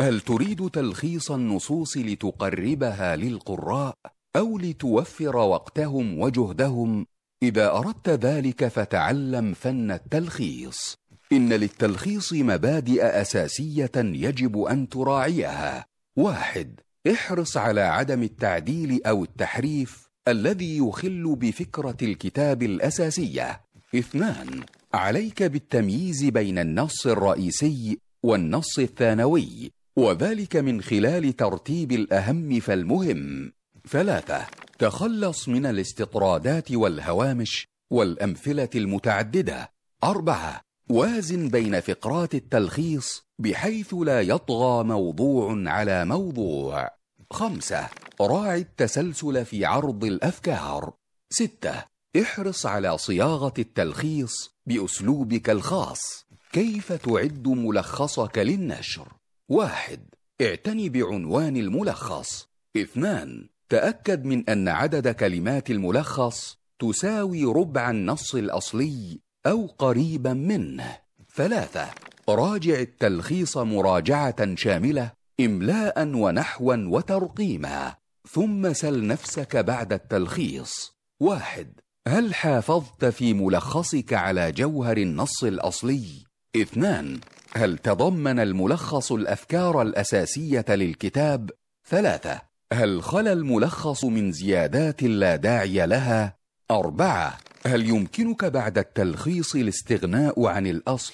هل تريد تلخيص النصوص لتقربها للقراء؟ او لتوفر وقتهم وجهدهم اذا اردت ذلك فتعلم فن التلخيص ان للتلخيص مبادئ اساسيه يجب ان تراعيها واحد احرص على عدم التعديل او التحريف الذي يخل بفكره الكتاب الاساسيه اثنان عليك بالتمييز بين النص الرئيسي والنص الثانوي وذلك من خلال ترتيب الاهم فالمهم ثلاثة تخلص من الاستطرادات والهوامش والأمثلة المتعددة أربعة وازن بين فقرات التلخيص بحيث لا يطغى موضوع على موضوع خمسة راعي التسلسل في عرض الأفكار ستة احرص على صياغة التلخيص بأسلوبك الخاص كيف تعد ملخصك للنشر واحد اعتني بعنوان الملخص اثنان تأكد من أن عدد كلمات الملخص تساوي ربع النص الأصلي أو قريبا منه ثلاثة راجع التلخيص مراجعة شاملة إملاء ونحوا وترقيما ثم سل نفسك بعد التلخيص واحد هل حافظت في ملخصك على جوهر النص الأصلي؟ اثنان هل تضمن الملخص الأفكار الأساسية للكتاب؟ ثلاثة هل خلا الملخص من زيادات لا داعي لها؟ أربعة هل يمكنك بعد التلخيص الاستغناء عن الأصل؟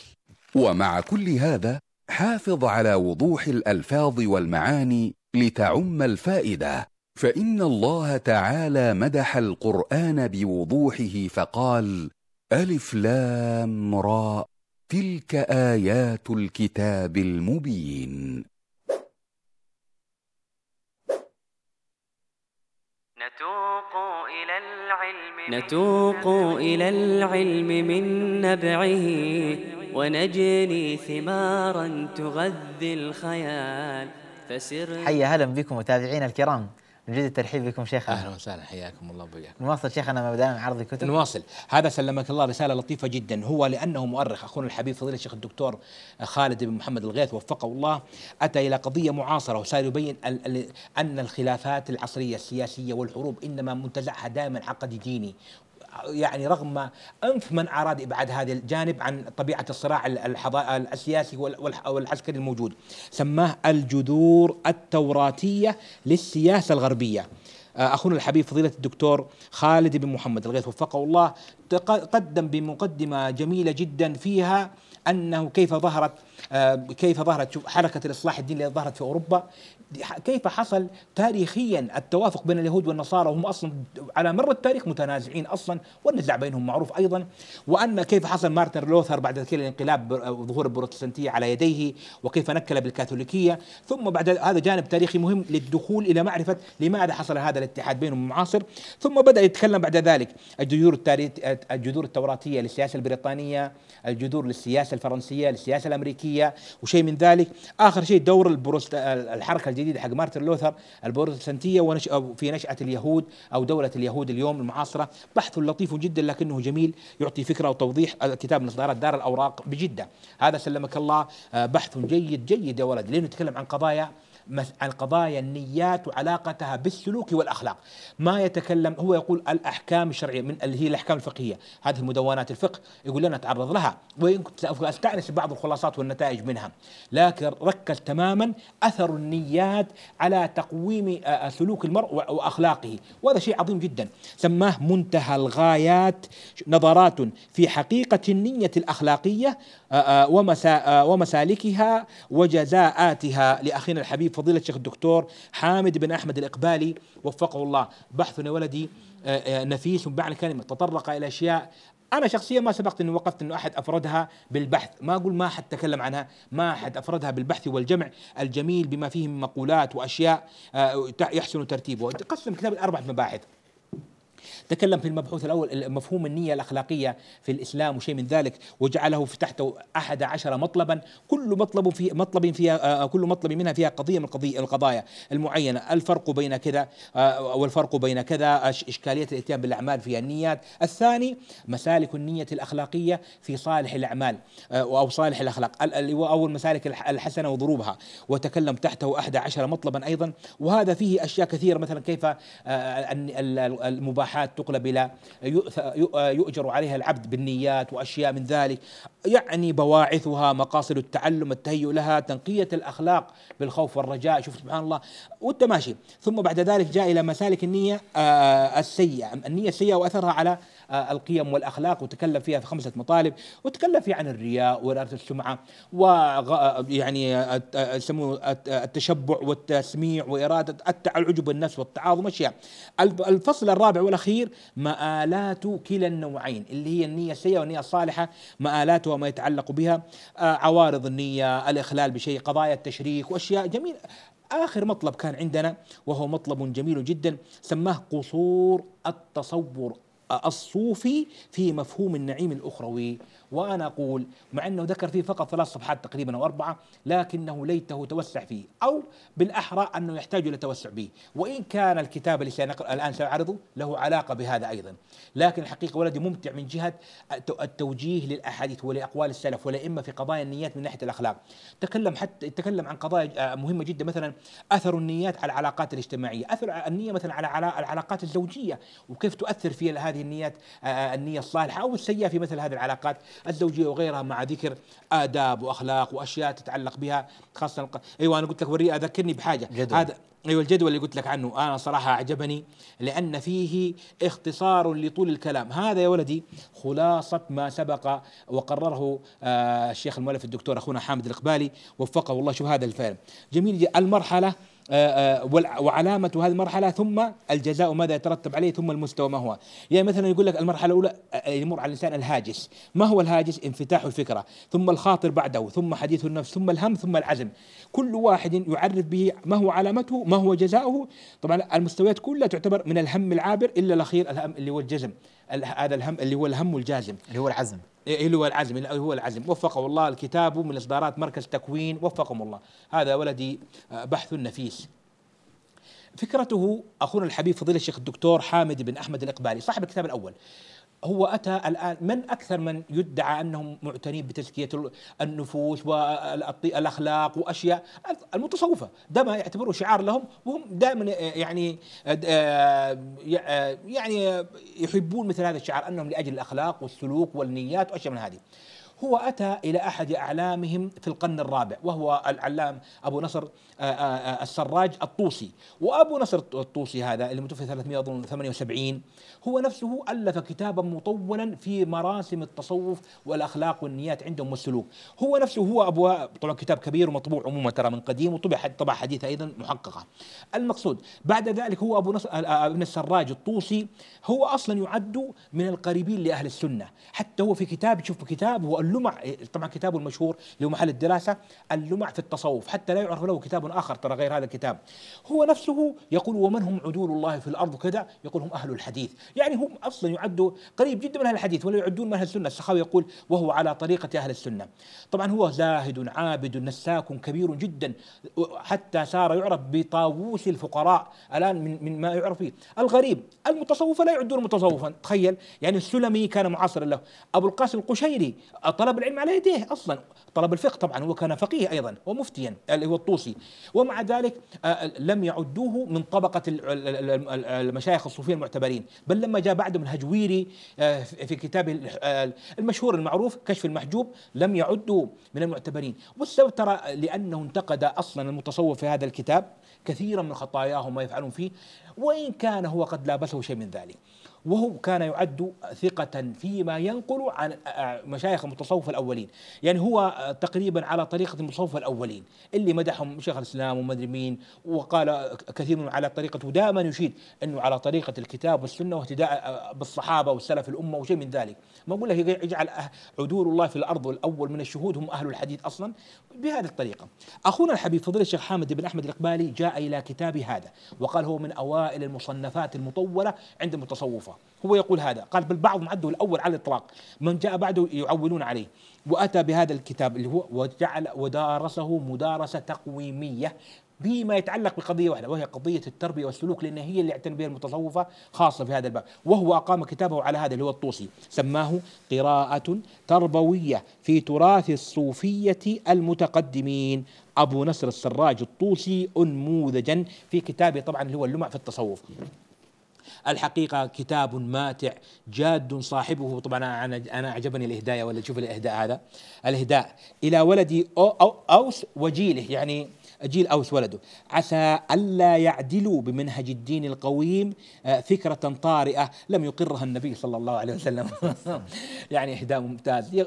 ومع كل هذا حافظ على وضوح الألفاظ والمعاني لتعم الفائدة فإن الله تعالى مدح القرآن بوضوحه فقال ألف لام را تلك آيات الكتاب المبين نتوق إلى العلم نتوق إلى العلم من نبعه ونجني ثمارا تغذي الخيال فسر حيا هلا بكم متابعينا الكرام من جد الترحيب بكم شيخنا اهلا وسهلا حياكم الله وبياكم نواصل شيخنا ما بدانا عرض الكتب نواصل هذا سلمك الله رساله لطيفه جدا هو لانه مؤرخ اخونا الحبيب فضيله الشيخ الدكتور خالد بن محمد الغيث وفقه الله اتى الى قضيه معاصره وصار يبين ان الخلافات العصريه السياسيه والحروب انما منتزعها دائما عقد ديني يعني رغم انف من اراد ابعاد هذا الجانب عن طبيعه الصراع السياسي والعسكري الموجود سماه الجذور التوراتيه للسياسه الغربيه آه، اخونا الحبيب فضيله الدكتور خالد بن محمد الغيث وفقه الله قدم بمقدمه جميله جدا فيها انه كيف ظهرت آه، كيف ظهرت شوف حركة الإصلاح الديني التي ظهرت في أوروبا كيف حصل تاريخيا التوافق بين اليهود والنصارى وهم أصلا على مر التاريخ متنازعين أصلا والنزاع بينهم معروف أيضا وأن كيف حصل مارتن لوثر بعد ذلك الانقلاب وظهور آه، البروتستانتية على يديه وكيف نكل بالكاثوليكية ثم بعد هذا جانب تاريخي مهم للدخول إلى معرفة لماذا حصل هذا الاتحاد بينهم المعاصر ثم بدأ يتكلم بعد ذلك الجذور التاريخ الجذور التوراتية للسياسة البريطانية الجذور للسياسة الفرنسية للسياسة الأمريكية الملكيه وشيء من ذلك اخر شيء دور البروست الحركه الجديده حق مارتن لوثر البروتستانتيه ونش... في نشاه اليهود او دوله اليهود اليوم المعاصره بحث لطيف جدا لكنه جميل يعطي فكره وتوضيح الكتاب من اصدارات دار الاوراق بجده هذا سلمك الله آه، بحث جيد جيد يا ولد لانه يتكلم عن قضايا عن قضايا النيات وعلاقتها بالسلوك والاخلاق ما يتكلم هو يقول الاحكام الشرعيه من اللي هي الاحكام الفقهيه هذه مدونات الفقه يقول لنا تعرض لها وان كنت استانس بعض الخلاصات والنتائج منها لكن ركز تماما اثر النيات على تقويم آه، آه، سلوك المرء واخلاقه وهذا شيء عظيم جدا سماه منتهى الغايات نظرات في حقيقه النيه الاخلاقيه آه، آه، آه، ومسالكها وجزاءاتها لأخينا الحبيب فضيلة الشيخ الدكتور حامد بن أحمد الإقبالي وفقه الله بحثنا ولدي نفيس بمعنى كلمة تطرق إلى أشياء أنا شخصيا ما سبقت أني وقفت أنه أحد أفردها بالبحث ما أقول ما أحد تكلم عنها ما أحد أفردها بالبحث والجمع الجميل بما فيه من مقولات وأشياء يحسن ترتيبه قسم كتاب الأربع مباحث تكلم في المبحوث الأول مفهوم النية الأخلاقية في الإسلام وشيء من ذلك وجعله في تحته أحد عشر مطلبا كل مطلب في مطلب فيها آه، كل مطلب منها فيها قضية من القضية القضايا المعينة الفرق بين كذا آه، والفرق بين كذا إشكالية الإتيان بالأعمال في النيات الثاني مسالك النية الأخلاقية في صالح الأعمال آه، أو صالح الأخلاق أو المسالك الحسنة وضروبها وتكلم تحته أحد عشر مطلبا أيضا وهذا فيه أشياء كثيرة مثلا كيف المباحات تقلب إلى يؤجر عليها العبد بالنيات وأشياء من ذلك يعني بواعثها مقاصد التعلم التهيؤ لها تنقية الأخلاق بالخوف والرجاء شوف سبحان الله وانت ماشي ثم بعد ذلك جاء إلى مسالك النية آه، السيئة النية السيئة وأثرها على آه، القيم والاخلاق وتكلم فيها في خمسه مطالب وتكلم فيها عن الرياء وراثه السمعه ويعني يسموه التشبع والتسميع واراده العجب النفس والتعاظم اشياء الفصل الرابع والاخير مآلات كلا النوعين اللي هي النيه السيئه والنيه الصالحه مآلاتها وما يتعلق بها آه، عوارض النيه الاخلال بشيء قضايا التشريك واشياء جميله آخر مطلب كان عندنا وهو مطلب جميل جدا سماه قصور التصور الصوفي في مفهوم النعيم الأخروي وأنا أقول مع أنه ذكر فيه فقط ثلاث صفحات تقريبا أو أربعة لكنه ليته توسع فيه أو بالأحرى أنه يحتاج إلى توسع به وإن كان الكتاب اللي سنقرأ الآن سأعرضه له علاقة بهذا أيضا لكن الحقيقة ولدي ممتع من جهة التوجيه للأحاديث ولأقوال السلف والأئمة في قضايا النيات من ناحية الأخلاق تكلم حتى تكلم عن قضايا آه، مهمة جدا مثلا أثر النيات على العلاقات الاجتماعية أثر النية مثلا على العلاقات الزوجية وكيف تؤثر في هذه النيات آه، النية الصالحة أو السيئة في مثل هذه العلاقات الزوجيه وغيرها مع ذكر اداب واخلاق واشياء تتعلق بها خاصه ايوه انا قلت لك وري اذكرني بحاجه جدول. هذا ايوه الجدول اللي قلت لك عنه انا صراحه أعجبني لان فيه اختصار لطول الكلام هذا يا ولدي خلاصه ما سبق وقرره آه الشيخ المؤلف الدكتور اخونا حامد الإقبالي وفقه والله شوف هذا الفعل جميل المرحله آه، آه، وعلامة هذه المرحلة ثم الجزاء ماذا يترتب عليه ثم المستوى ما هو يعني مثلا يقول لك المرحلة الأولى آه، يمر على الإنسان الهاجس ما هو الهاجس انفتاح الفكرة ثم الخاطر بعده ثم حديث النفس ثم الهم ثم العزم كل واحد يعرف به ما هو علامته ما هو جزاؤه طبعا المستويات كلها تعتبر من الهم العابر إلا الأخير الهم اللي هو الجزم هذا الهم اللي هو الهم الجازم اللي هو العزم إيه، إيه، هو العزم هو العزم وفقه الله الكتاب من اصدارات مركز تكوين وفقهم الله هذا ولدي آه، بحث نفيس فكرته اخونا الحبيب فضيله الشيخ الدكتور حامد بن احمد الاقبالي صاحب الكتاب الاول هو أتى الآن من أكثر من يدعى أنهم معتنين بتزكية النفوس والأخلاق وأشياء المتصوفة ده ما يعتبره شعار لهم وهم دائما آه، يعني آه، آه، يعني يحبون مثل هذا الشعار أنهم لأجل الأخلاق والسلوك والنيات وأشياء من هذه هو أتى إلى أحد أعلامهم في القرن الرابع وهو العلام أبو نصر آه، آه، آه، السراج الطوسي وأبو نصر الطوسي هذا اللي متوفي 378 هو نفسه ألف كتابا مطولا في مراسم التصوف والأخلاق والنيات عندهم والسلوك هو نفسه هو أبو طبعا كتاب كبير ومطبوع عموما ترى من قديم وطبع طبع حديث أيضا محققة المقصود بعد ذلك هو أبو نصر ابن السراج الطوسي هو أصلا يعد من القريبين لأهل السنة حتى هو في كتاب شوف كتاب هو اللمع طبعا كتابه المشهور اللي هو محل الدراسة اللمع في التصوف حتى لا يعرف له كتاب آخر ترى غير هذا الكتاب هو نفسه يقول ومن هم عدول الله في الأرض كذا يقول هم أهل الحديث يعني هم أصلا يعدوا قريب جدا من أهل الحديث ولا يعدون من أهل السنة السخاوي يقول وهو على طريقة أهل السنة طبعا هو زاهد عابد نساك كبير جدا حتى صار يعرف بطاووس الفقراء الآن من, من ما يعرف فيه الغريب المتصوفة لا يعدون متصوفا تخيل يعني السلمي كان معاصرا له أبو القاسم القشيري طلب العلم على يديه أصلا طلب الفقه طبعا هو كان فقيه أيضا ومفتيا اللي هو الطوسي ومع ذلك آه، لم يعدوه من طبقة المشايخ الصوفية المعتبرين بل لما جاء بعدهم الهجويري آه، في كتابه آه، المشهور المعروف كشف المحجوب لم يعدوا من المعتبرين والسبب ترى لأنه انتقد أصلا المتصوف في هذا الكتاب كثيرا من خطاياهم ما يفعلون فيه وإن كان هو قد لابسه شيء من ذلك وهو كان يعد ثقة فيما ينقل عن آه، آه، مشايخ المتصوف الأولين يعني هو آه، تقريبا على طريقة المتصوف الأولين اللي مدحهم شيخ الإسلام ومدري مين وقال كثير على طريقة ودائما يشيد أنه على طريقة الكتاب والسنة واهتداء بالصحابة والسلف الأمة وشيء من ذلك ما أقول له يجعل عدول الله في الأرض والأول من الشهود هم أهل الحديث أصلا بهذه الطريقة أخونا الحبيب فضيلة الشيخ حامد بن أحمد الإقبالي جاء إلى كتاب هذا وقال هو من أوائل المصنفات المطولة عند المتصوف الخلافة هو يقول هذا قال بل بعضهم عده الأول على الإطلاق من جاء بعده يعولون عليه وأتى بهذا الكتاب اللي هو وجعل ودارسه مدارسة تقويمية بما يتعلق بقضية واحدة وهي قضية التربية والسلوك لأن هي اللي اعتنى بها المتصوفة خاصة في هذا الباب وهو أقام كتابه على هذا اللي هو الطوسي سماه قراءة تربوية في تراث الصوفية المتقدمين أبو نصر السراج الطوسي أنموذجا في كتابه طبعا اللي هو اللمع في التصوف الحقيقة كتاب ماتع جاد صاحبه طبعا أنا أعجبني الإهداء ولا تشوف الإهداء هذا الإهداء إلى ولدي أو أو أوس وجيله يعني آه جيل أوس ولده عسى ألا يعدلوا بمنهج الدين القويم آه، فكرة طارئة لم يقرها النبي صلى الله عليه وسلم يعني إهداء ممتاز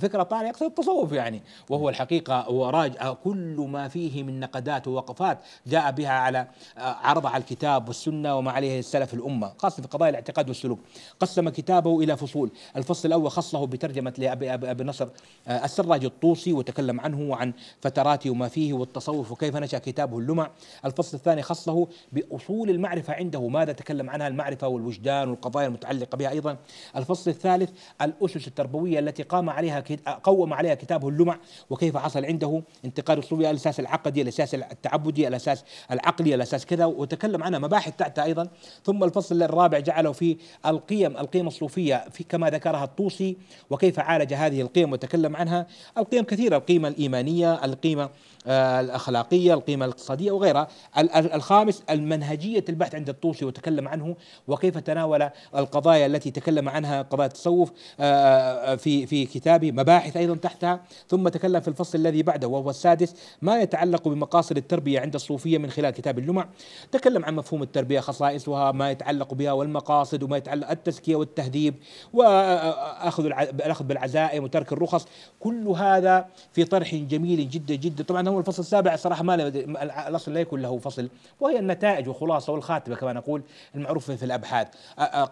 فكرة طارئة يقصد التصوف يعني وهو الحقيقة وراجع كل ما فيه من نقدات ووقفات جاء بها على آه، عرض على الكتاب والسنة وما عليه السلف الأمة خاصة في قضايا الاعتقاد والسلوك قسم كتابه إلى فصول الفصل الأول خصه بترجمة لأبي أبي نصر آه، السراج الطوسي وتكلم عنه وعن فتراته وما فيه والتصوف وكيف نشا كتابه اللمع الفصل الثاني خصه بأصول المعرفة عنده ماذا تكلم عنها المعرفة والوجدان والقضايا المتعلقة بها أيضا الفصل الثالث الأسس التربوية التي قام عليها قوم عليها كتابه اللمع وكيف حصل عنده انتقال الصوفية الأساس العقدي الأساس التعبدي الأساس العقلي الأساس كذا وتكلم عنها مباحث تحتها أيضا ثم الفصل الرابع جعله في القيم القيم الصوفية في كما ذكرها الطوسي وكيف عالج هذه القيم وتكلم عنها القيم كثيرة القيمة الإيمانية القيمة آه، الأخلاقية الأخلاقية القيمة الاقتصادية وغيرها الخامس المنهجية البحث عند الطوسي وتكلم عنه وكيف تناول القضايا التي تكلم عنها قضايا التصوف آه، آه، في في كتابه مباحث أيضا تحتها ثم تكلم في الفصل الذي بعده وهو السادس ما يتعلق بمقاصد التربية عند الصوفية من خلال كتاب اللمع تكلم عن مفهوم التربية خصائصها ما يتعلق بها والمقاصد وما يتعلق التزكية والتهذيب وأخذ آه، الأخذ بالعزائم وترك الرخص كل هذا في طرح جميل جدا جدا طبعا هو الفصل السابع صراحة بصراحه ما الاصل لا يكون له فصل وهي النتائج والخلاصه والخاتمه كما نقول المعروفه في الابحاث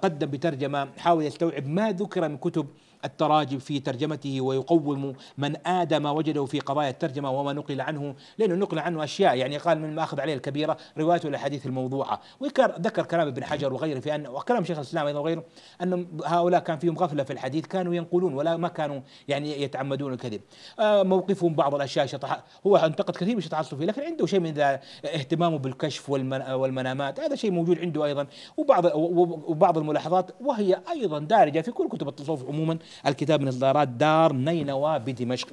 قدم بترجمه حاول يستوعب ما ذكر من كتب التراجم في ترجمته ويقوم من آدم وجده في قضايا الترجمة وما نقل عنه لأنه نقل عنه أشياء يعني قال من ماخذ عليه الكبيرة روايته الأحاديث الموضوعة وذكر كلام ابن حجر وغيره في أن وكلام شيخ الإسلام أيضا وغيره أن هؤلاء كان فيهم غفلة في الحديث كانوا ينقلون ولا ما كانوا يعني يتعمدون الكذب آه، موقفهم بعض الأشياء شطح هو انتقد كثير من الشطح الصوفي لكن عنده شيء من اهتمامه بالكشف والمنامات هذا شيء موجود عنده أيضا وبعض وبعض الملاحظات وهي أيضا دارجة في كل كتب التصوف عموما الكتاب من اصدارات دار نينوى بدمشق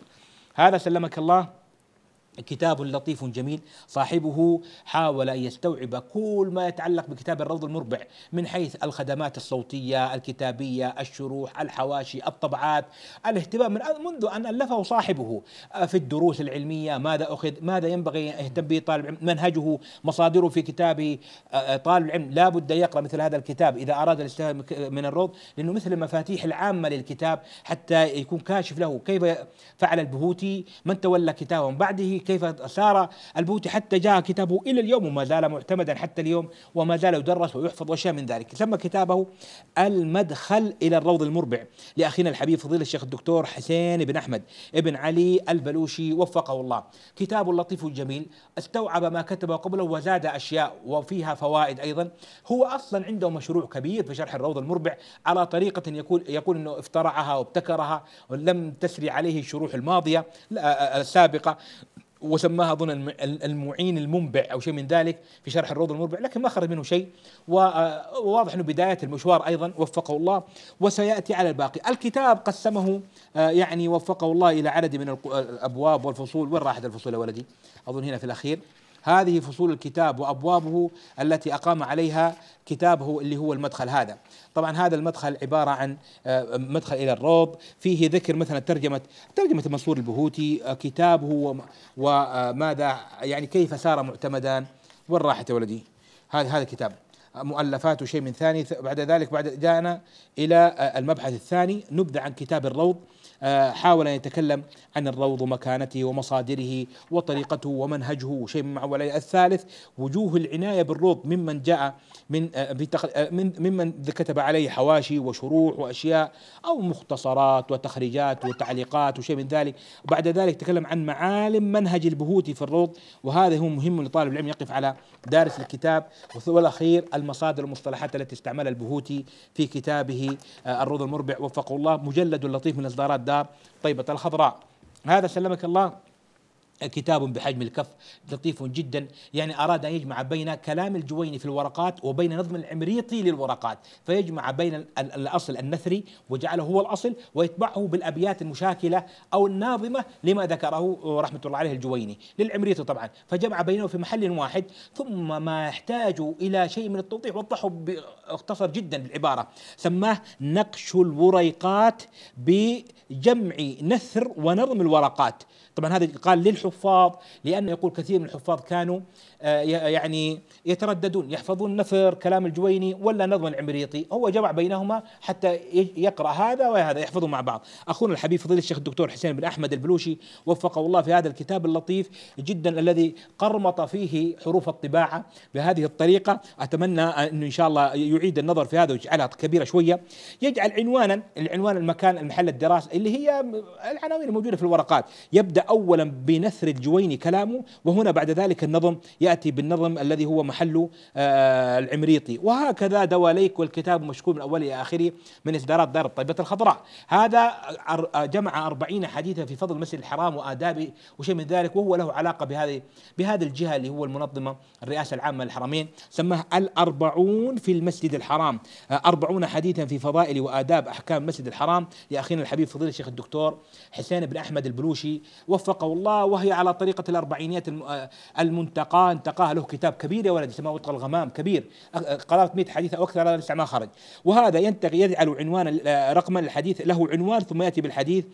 هذا سلمك الله كتاب لطيف جميل صاحبه حاول أن يستوعب كل ما يتعلق بكتاب الروض المربع من حيث الخدمات الصوتية الكتابية الشروح الحواشي الطبعات الاهتمام من منذ أن ألفه صاحبه آه، في الدروس العلمية ماذا أخذ ماذا ينبغي يهتم به طالب العلم منهجه مصادره في كتابه آه، آه، طالب العلم لا بد يقرأ مثل هذا الكتاب إذا أراد الاستفادة من الروض لأنه مثل المفاتيح العامة للكتاب حتى يكون كاشف له كيف فعل البهوتي من تولى كتابه بعده كيف سار البوتي حتى جاء كتابه إلى اليوم وما زال معتمدا حتى اليوم وما زال يدرس ويحفظ وشيء من ذلك سمى كتابه المدخل إلى الروض المربع لأخينا الحبيب فضيل الشيخ الدكتور حسين بن أحمد ابن علي البلوشي وفقه الله كتاب لطيف جميل استوعب ما كتبه قبله وزاد أشياء وفيها فوائد أيضا هو أصلا عنده مشروع كبير في شرح الروض المربع على طريقة يقول يقول أنه افترعها وابتكرها ولم تسري عليه الشروح الماضية آه، آه، السابقة وسماها اظن المعين المنبع او شيء من ذلك في شرح الروض المربع لكن ما خرج منه شيء وواضح آه، انه بدايه المشوار ايضا وفقه الله وسياتي على الباقي الكتاب قسمه آه، يعني وفقه الله الى عدد من الابواب والفصول وين راحت الفصول يا ولدي اظن هنا في الاخير هذه فصول الكتاب وابوابه التي اقام عليها كتابه اللي هو المدخل هذا طبعا هذا المدخل عبارة عن آه، مدخل إلى الروض فيه ذكر مثلا ترجمة ترجمة منصور البهوتي آه، كتابه وماذا آه، يعني كيف سار معتمدا وين راحت يا ولدي هذا هذا كتاب مؤلفات وشيء من ثاني بعد ذلك بعد جاءنا إلى المبحث الثاني نبذة عن كتاب الروض آه، حاول أن يتكلم عن الروض ومكانته ومصادره وطريقته ومنهجه وشيء مع ولي الثالث وجوه العناية بالروض ممن جاء آه، آه، من ممن كتب عليه حواشي وشروح وأشياء أو مختصرات وتخريجات وتعليقات وشيء من ذلك بعد ذلك تكلم عن معالم منهج البهوتي في الروض وهذا هو مهم لطالب العلم يقف على دارس الكتاب والأخير المصادر والمصطلحات التي استعملها البهوتي في كتابه الروض المربع وفقه الله مجلد لطيف من الإصدارات الدار طيبة الخضراء هذا سلمك الله كتاب بحجم الكف لطيف جدا يعني أراد أن يجمع بين كلام الجويني في الورقات وبين نظم العمريطي للورقات فيجمع بين الأصل النثري وجعله هو الأصل ويتبعه بالأبيات المشاكلة أو الناظمة لما ذكره رحمة الله عليه الجويني للعمريطي طبعا فجمع بينه في محل واحد ثم ما يحتاج إلى شيء من التوضيح وضحه باختصر جدا بالعبارة سماه نقش الوريقات بجمع نثر ونظم الورقات طبعا هذا قال للحكم الحفاظ لأنه يقول كثير من الحفاظ كانوا آه، يعني يترددون يحفظون نثر كلام الجويني ولا نظم العمريطي هو جمع بينهما حتى يقرأ هذا وهذا يحفظهم مع بعض أخونا الحبيب فضيل الشيخ الدكتور حسين بن أحمد البلوشي وفقه الله في هذا الكتاب اللطيف جدا الذي قرمط فيه حروف الطباعة بهذه الطريقة أتمنى أنه إن شاء الله يعيد النظر في هذا ويجعلها كبيرة شوية يجعل عنوانا العنوان المكان المحل الدراسة اللي هي العناوين الموجودة في الورقات يبدأ أولا بنثر يكثر الجويني كلامه وهنا بعد ذلك النظم يأتي بالنظم الذي هو محل آه، العمريطي وهكذا دواليك والكتاب مشكوك من أوله إلى آخره من إصدارات دار الطيبة الخضراء هذا جمع أربعين حديثا في فضل المسجد الحرام وآدابه وشيء من ذلك وهو له علاقة بهذه بهذه الجهة اللي هو المنظمة الرئاسة العامة للحرمين سماه الأربعون في المسجد الحرام آه، أربعون حديثا في فضائل وآداب أحكام المسجد الحرام لأخينا الحبيب فضيلة الشيخ الدكتور حسين بن أحمد البلوشي وفقه الله وهي هي على طريقة الأربعينيات آه، المنتقى انتقاه له كتاب كبير يا ولدي اسمه وطق الغمام كبير آه، قرابة 100 حديث أو أكثر لسه ما خرج وهذا ينتقي يجعل عنوان آه، رقما الحديث له عنوان ثم يأتي بالحديث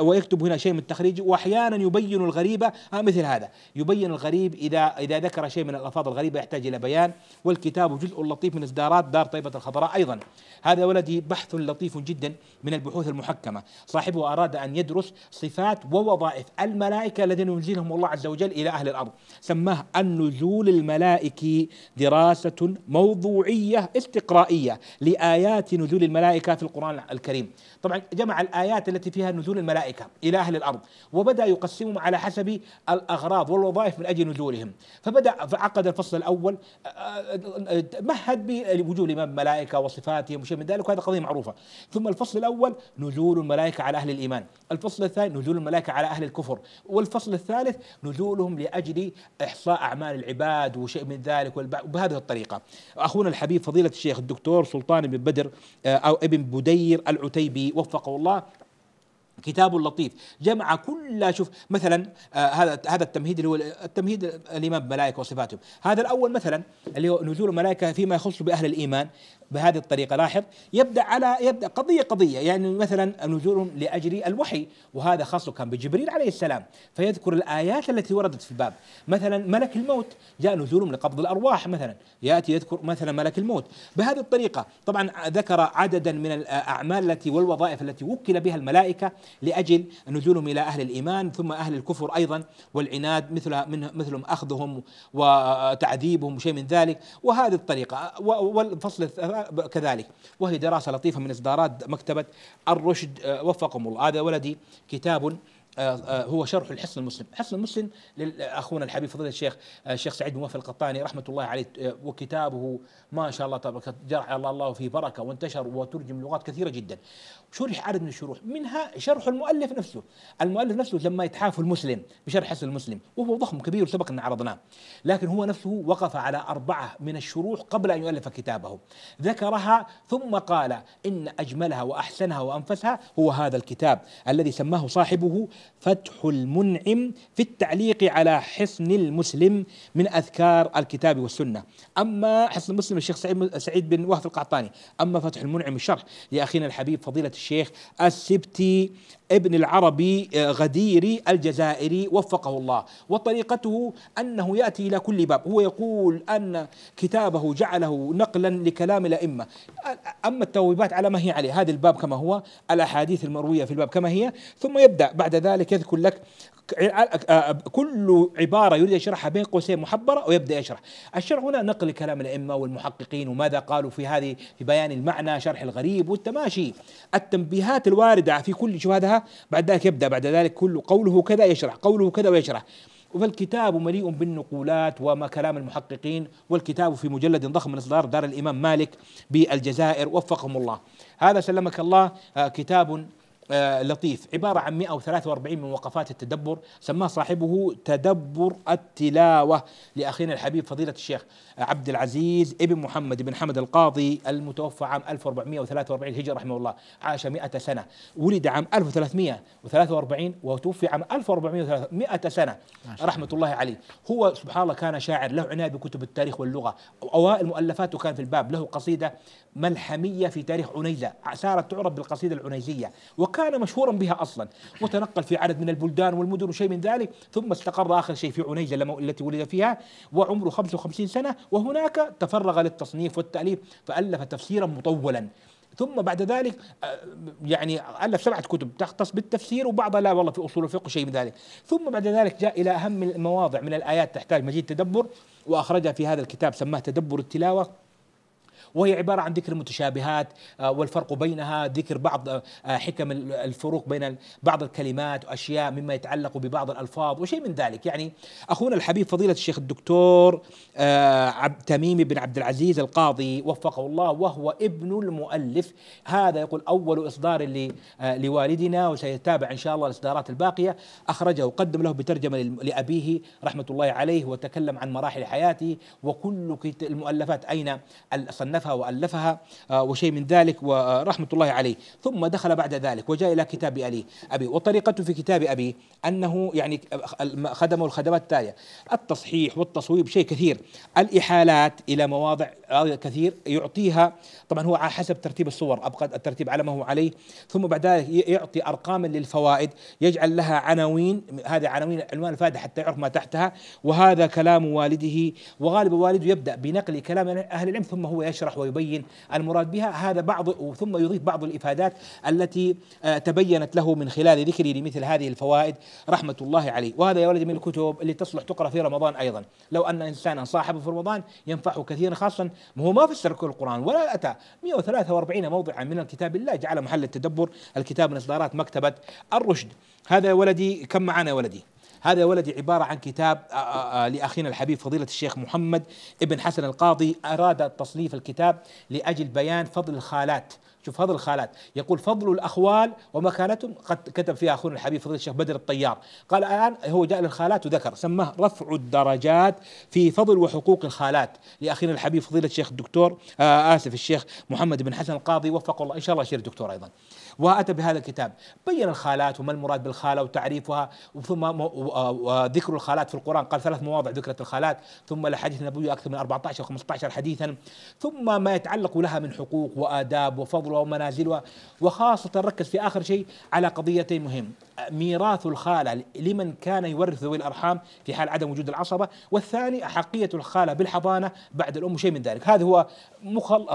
ويكتب هنا شيء من التخريج وأحيانا يبين الغريبة مثل هذا يبين الغريب إذا إذا ذكر شيء من الألفاظ الغريبة يحتاج إلى بيان والكتاب جزء لطيف من إصدارات دار طيبة الخضراء أيضا هذا ولدي بحث لطيف جدا من البحوث المحكمة صاحبه أراد أن يدرس صفات ووظائف الملائكة الذين ينزلهم الله عز وجل إلى أهل الأرض سماه النزول الملائكي دراسة موضوعية استقرائية لآيات نزول الملائكة في القرآن الكريم طبعا جمع الآيات التي فيها نزول الملائكة إلى أهل الأرض وبدأ يقسمهم على حسب الأغراض والوظائف من أجل نزولهم فبدأ فعقد الفصل الأول مهد بوجود الإمام الملائكة وصفاتهم وشيء من ذلك وهذا قضية معروفة ثم الفصل الأول نزول الملائكة على أهل الإيمان الفصل الثاني نزول الملائكة على أهل الكفر والفصل الثالث نزولهم لأجل إحصاء أعمال العباد وشيء من ذلك وبهذه الطريقة أخونا الحبيب فضيلة الشيخ الدكتور سلطان بن بدر آه، أو ابن بدير العتيبي وفقه الله كتاب لطيف جمع كل شوف مثلا آه هذا هذا التمهيد اللي هو التمهيد الايمان بالملائكه وصفاتهم هذا الاول مثلا اللي هو نزول الملائكه فيما يخص باهل الايمان بهذه الطريقه لاحظ يبدا على يبدا قضيه قضيه يعني مثلا نزول لاجل الوحي وهذا خاصه كان بجبريل عليه السلام فيذكر الايات التي وردت في الباب مثلا ملك الموت جاء نزول لقبض الارواح مثلا ياتي يذكر مثلا ملك الموت بهذه الطريقه طبعا ذكر عددا من الاعمال التي والوظائف التي وكل بها الملائكه لاجل نزولهم الى اهل الايمان ثم اهل الكفر ايضا والعناد مثل من مثلهم اخذهم وتعذيبهم وشيء من ذلك وهذه الطريقه والفصل كذلك وهي دراسة لطيفة من إصدارات مكتبة الرشد آه، وفقهم الله هذا ولدي كتاب آه، آه، هو شرح الحسن المسلم حسن المسلم لأخونا الحبيب فضيلة الشيخ الشيخ سعيد موفق القطاني رحمة الله عليه وكتابه ما شاء الله تبارك جرح الله الله فيه بركة وانتشر وترجم لغات كثيرة جدا شرح عدد من الشروح منها شرح المؤلف نفسه المؤلف نفسه لما يتحاف المسلم بشرح حسن المسلم وهو ضخم كبير وسبق أن عرضناه لكن هو نفسه وقف على أربعة من الشروح قبل أن يؤلف كتابه ذكرها ثم قال إن أجملها وأحسنها وأنفسها هو هذا الكتاب الذي سماه صاحبه فتح المنعم في التعليق على حسن المسلم من أذكار الكتاب والسنة أما حسن المسلم الشيخ سعيد بن وهف القعطاني أما فتح المنعم الشرح لأخينا الحبيب فضيلة الشيخ الشيخ السبتي ابن العربي آه، غديري الجزائري وفقه الله وطريقته أنه يأتي إلى كل باب هو يقول أن كتابه جعله نقلا لكلام الأئمة أما التوبات على ما هي عليه هذا الباب كما هو الأحاديث المروية في الباب كما هي ثم يبدأ بعد ذلك يذكر لك كل عبارة يريد يشرحها بين قوسين محبرة ويبدأ يشرح الشرح هنا نقل كلام الأئمة والمحققين وماذا قالوا في هذه في بيان المعنى شرح الغريب والتماشي التنبيهات الواردة في كل شهادها بعد ذلك يبدأ بعد ذلك كل قوله كذا يشرح قوله كذا ويشرح فالكتاب مليء بالنقولات وما كلام المحققين والكتاب في مجلد ضخم من اصدار دار الامام مالك بالجزائر وفقهم الله هذا سلمك الله آه، كتاب آه، لطيف عبارة عن 143 من وقفات التدبر سماه صاحبه تدبر التلاوة لأخينا الحبيب فضيلة الشيخ عبد العزيز ابن محمد بن حمد القاضي المتوفى عام 1443 الهجرة رحمه الله عاش 100 سنة ولد عام 1343 وتوفي عام 1400 سنة رحمة الله عليه هو سبحان الله كان شاعر له عناية بكتب التاريخ واللغة أوائل مؤلفاته كان في الباب له قصيدة ملحمية في تاريخ عنيزة صارت تعرف بالقصيدة العنيزية كان مشهورا بها أصلا وتنقل في عدد من البلدان والمدن وشيء من ذلك ثم استقر آخر شيء في عنيزة التي ولد فيها وعمره 55 سنة وهناك تفرغ للتصنيف والتأليف فألف تفسيرا مطولا ثم بعد ذلك آه، يعني الف سبعه كتب تختص بالتفسير وبعضها لا والله في اصول الفقه شيء من ذلك، ثم بعد ذلك جاء الى اهم المواضع من الايات تحتاج مزيد تدبر واخرجها في هذا الكتاب سماه تدبر التلاوه وهي عبارة عن ذكر المتشابهات آه، والفرق بينها ذكر بعض آه، آه، حكم الفروق بين بعض الكلمات وأشياء مما يتعلق ببعض الألفاظ وشيء من ذلك يعني أخونا الحبيب فضيلة الشيخ الدكتور عبد تميمي بن عبد العزيز القاضي وفقه الله وهو ابن المؤلف هذا يقول أول إصدار لوالدنا وسيتابع إن شاء الله الإصدارات الباقية أخرجه وقدم له بترجمة لأبيه رحمة الله عليه وتكلم عن مراحل حياته وكل المؤلفات أين صنفها ألفها وألفها آه، وشيء من ذلك ورحمة الله عليه ثم دخل بعد ذلك وجاء إلى كتاب أبي أبي وطريقته في كتاب أبي أنه يعني خدمه الخدمات التالية التصحيح والتصويب شيء كثير الإحالات إلى مواضع آه، كثير يعطيها طبعا هو على حسب ترتيب الصور أبقى الترتيب على ما هو عليه ثم بعد ذلك يعطي أرقام للفوائد يجعل لها عناوين هذا عناوين عنوان الفائدة حتى يعرف ما تحتها وهذا كلام والده وغالبا والده يبدأ بنقل كلام أهل العلم ثم هو يشرح يشرح ويبين المراد بها هذا بعض ثم يضيف بعض الإفادات التي آه، تبينت له من خلال ذكره لمثل هذه الفوائد رحمة الله عليه وهذا يا ولدي من الكتب اللي تصلح تقرأ في رمضان أيضا لو أن إنسانا صاحبه في رمضان ينفعه كثيرا خاصة هو ما فسر كل القرآن ولا أتى 143 موضعا من الكتاب الله جعل محل التدبر الكتاب من إصدارات مكتبة الرشد هذا يا ولدي كم معنا يا ولدي هذا يا ولدي عبارة عن كتاب آه، آه، آه، لأخينا الحبيب فضيلة الشيخ محمد ابن حسن القاضي أراد تصنيف الكتاب لأجل بيان فضل الخالات شوف فضل الخالات يقول فضل الأخوال ومكانتهم قد كتب فيها أخونا الحبيب فضيلة الشيخ بدر الطيار قال الآن هو جاء للخالات وذكر سماه رفع الدرجات في فضل وحقوق الخالات لأخينا الحبيب فضيلة الشيخ الدكتور آسف الشيخ محمد بن حسن القاضي وفقه الله إن شاء الله شير الدكتور أيضا وأتى بهذا الكتاب بين الخالات وما المراد بالخالة وتعريفها ثم آه، آه، ذكر الخالات في القرآن قال ثلاث مواضع ذكرت الخالات ثم الحديث النبوي أكثر من 14 أو 15 حديثا ثم ما يتعلق لها من حقوق وآداب وفضلها ومنازلها وخاصة ركز في آخر شيء على قضيتين مهم ميراث الخالة لمن كان يورث ذوي الأرحام في حال عدم وجود العصبة والثاني أحقية الخالة بالحضانة بعد الأم شيء من ذلك هذا هو مخل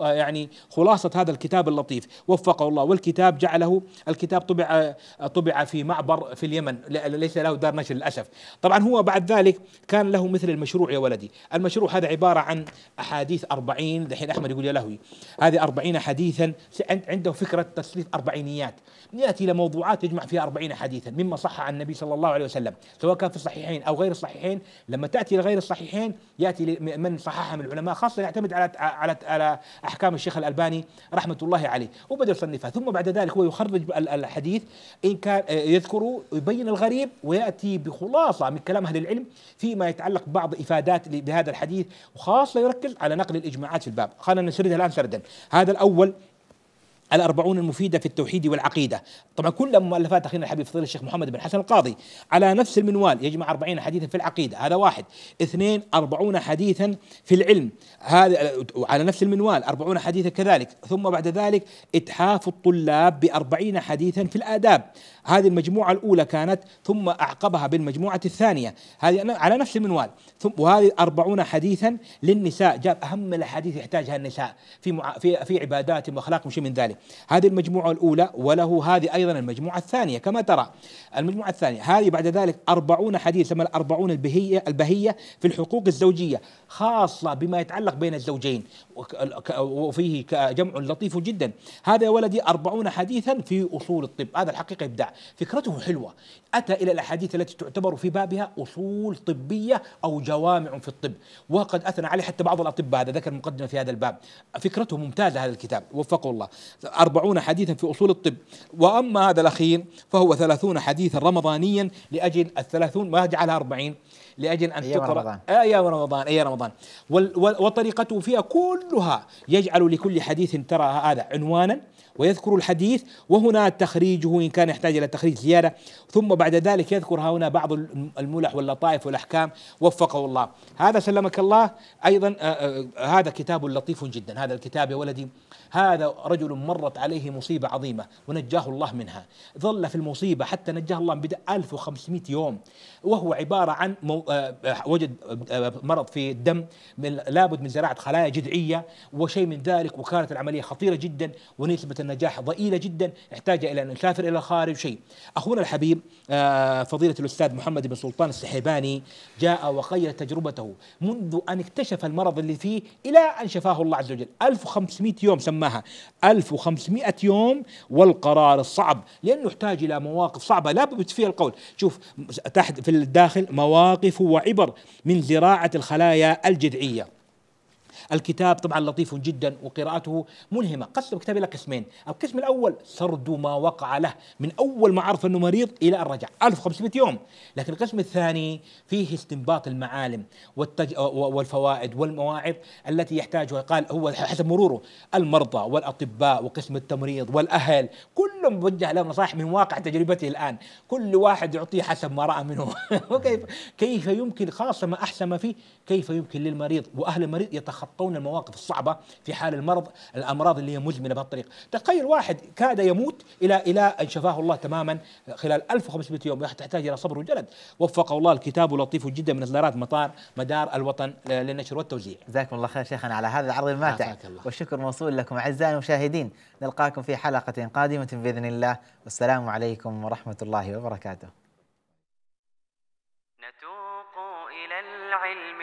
يعني خلاصة هذا الكتاب اللطيف وفقه الله والكتاب جعله الكتاب طبع طبع في معبر في اليمن ليس له دار نشر للأسف طبعا هو بعد ذلك كان له مثل المشروع يا ولدي المشروع هذا عبارة عن أحاديث أربعين دحين أحمد يقول يا لهوي هذه أربعين حديثا عنده فكرة تسليف أربعينيات يأتي إلى موضوعات يجمع فيها أربعين حديثا مما صح عن النبي صلى الله عليه وسلم سواء كان في الصحيحين أو غير الصحيحين لما تأتي لغير الصحيحين يأتي من صححها من العلماء خاصة يعتمد على على على أحكام الشيخ الألباني رحمة الله عليه وبدأ يصنفها ثم بعد ذلك هو يخرج الحديث إن كان آه، يذكره يبين الغريب ويأتي بخلاصة من كلام أهل العلم فيما يتعلق بعض إفادات لهذا الحديث وخاصة يركز على نقل الإجماعات في الباب خلينا نسردها الآن سردا هذا الأول الأربعون المفيدة في التوحيد والعقيدة طبعا كل مؤلفات أخينا الحبيب فضيلة الشيخ محمد بن حسن القاضي على نفس المنوال يجمع أربعين حديثا في العقيدة هذا واحد اثنين أربعون حديثا في العلم هذا على نفس المنوال أربعون حديثا كذلك ثم بعد ذلك إتحاف الطلاب بأربعين حديثا في الآداب هذه المجموعة الأولى كانت ثم أعقبها بالمجموعة الثانية هذه على نفس المنوال ثم وهذه أربعون حديثا للنساء جاب أهم الحديث يحتاجها النساء في في في عباداتهم وأخلاقهم شيء من ذلك هذه المجموعة الأولى وله هذه أيضا المجموعة الثانية كما ترى المجموعة الثانية هذه بعد ذلك أربعون حديث ثم الأربعون البهية, البهية في الحقوق الزوجية خاصة بما يتعلق بين الزوجين وفيه جمع لطيف جدا هذا يا ولدي أربعون حديثا في أصول الطب هذا الحقيقة إبداع فكرته حلوة أتى إلى الأحاديث التي تعتبر في بابها أصول طبية أو جوامع في الطب وقد أثنى عليه حتى بعض الأطباء هذا ذكر مقدمة في هذا الباب فكرته ممتازة هذا الكتاب وفقه الله أربعون حديثا في أصول الطب وأما هذا الأخير فهو ثلاثون حديثا رمضانيا لأجل الثلاثون ما جعلها أربعين لأجل أن أيام تقرأ رمضان. آه، أيام رمضان أيام رمضان وطريقته فيها كلها يجعل لكل حديث ترى هذا عنوانا ويذكر الحديث وهنا تخريجه إن كان يحتاج إلى تخريج زيادة ثم بعد ذلك يذكر هنا بعض الملح واللطائف والأحكام وفقه الله هذا سلمك الله أيضا آآ آه، آآ آه، هذا كتاب لطيف جدا هذا الكتاب يا ولدي هذا رجل مرت عليه مصيبة عظيمة ونجاه الله منها ظل في المصيبة حتى نجاه الله بدأ 1500 يوم وهو عبارة عن آه، آه، وجد آه، مرض في الدم لابد من زراعة خلايا جذعية وشيء من ذلك وكانت العملية خطيرة جدا ونسبة النجاح ضئيلة جدا احتاج إلى أن نسافر إلى الخارج شيء أخونا الحبيب فضيلة الأستاذ محمد بن سلطان السحيباني جاء وخير تجربته منذ أن اكتشف المرض اللي فيه إلى أن شفاه الله عز وجل 1500 يوم سماه معها 1500 يوم والقرار الصعب لأنه يحتاج إلى مواقف صعبة لا بد فيها القول شوف تحت في الداخل مواقف وعبر من زراعة الخلايا الجذعية الكتاب طبعا لطيف جدا وقراءته ملهمة قسم الكتاب إلى قسمين القسم الأول سرد ما وقع له من أول ما عرف أنه مريض إلى ان رجع 1500 يوم لكن القسم الثاني فيه استنباط المعالم والتج... والفوائد والمواعظ التي يحتاجها قال هو حسب مروره المرضى والأطباء وقسم التمريض والأهل كلهم وجه لهم نصائح من واقع تجربته الآن كل واحد يعطيه حسب ما رأى منه وكيف كيف يمكن خاصة ما أحسن ما فيه كيف يمكن للمريض وأهل المريض يتخطى يتلقون المواقف الصعبه في حال المرض الامراض اللي هي مزمنه بهالطريقه تخيل واحد كاد يموت الى الى ان شفاه الله تماما خلال 1500 يوم تحتاج الى صبر وجلد وفقه الله الكتاب لطيف جدا من اصدارات مطار مدار الوطن للنشر والتوزيع جزاكم الله خير شيخنا على هذا العرض الماتع والشكر موصول لكم اعزائي المشاهدين نلقاكم في حلقه قادمه باذن الله والسلام عليكم ورحمه الله وبركاته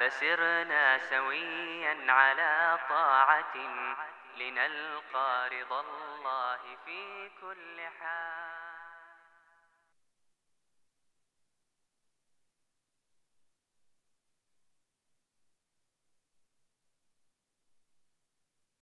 فسرنا سويا على طاعة لنلقى رضا الله في كل حال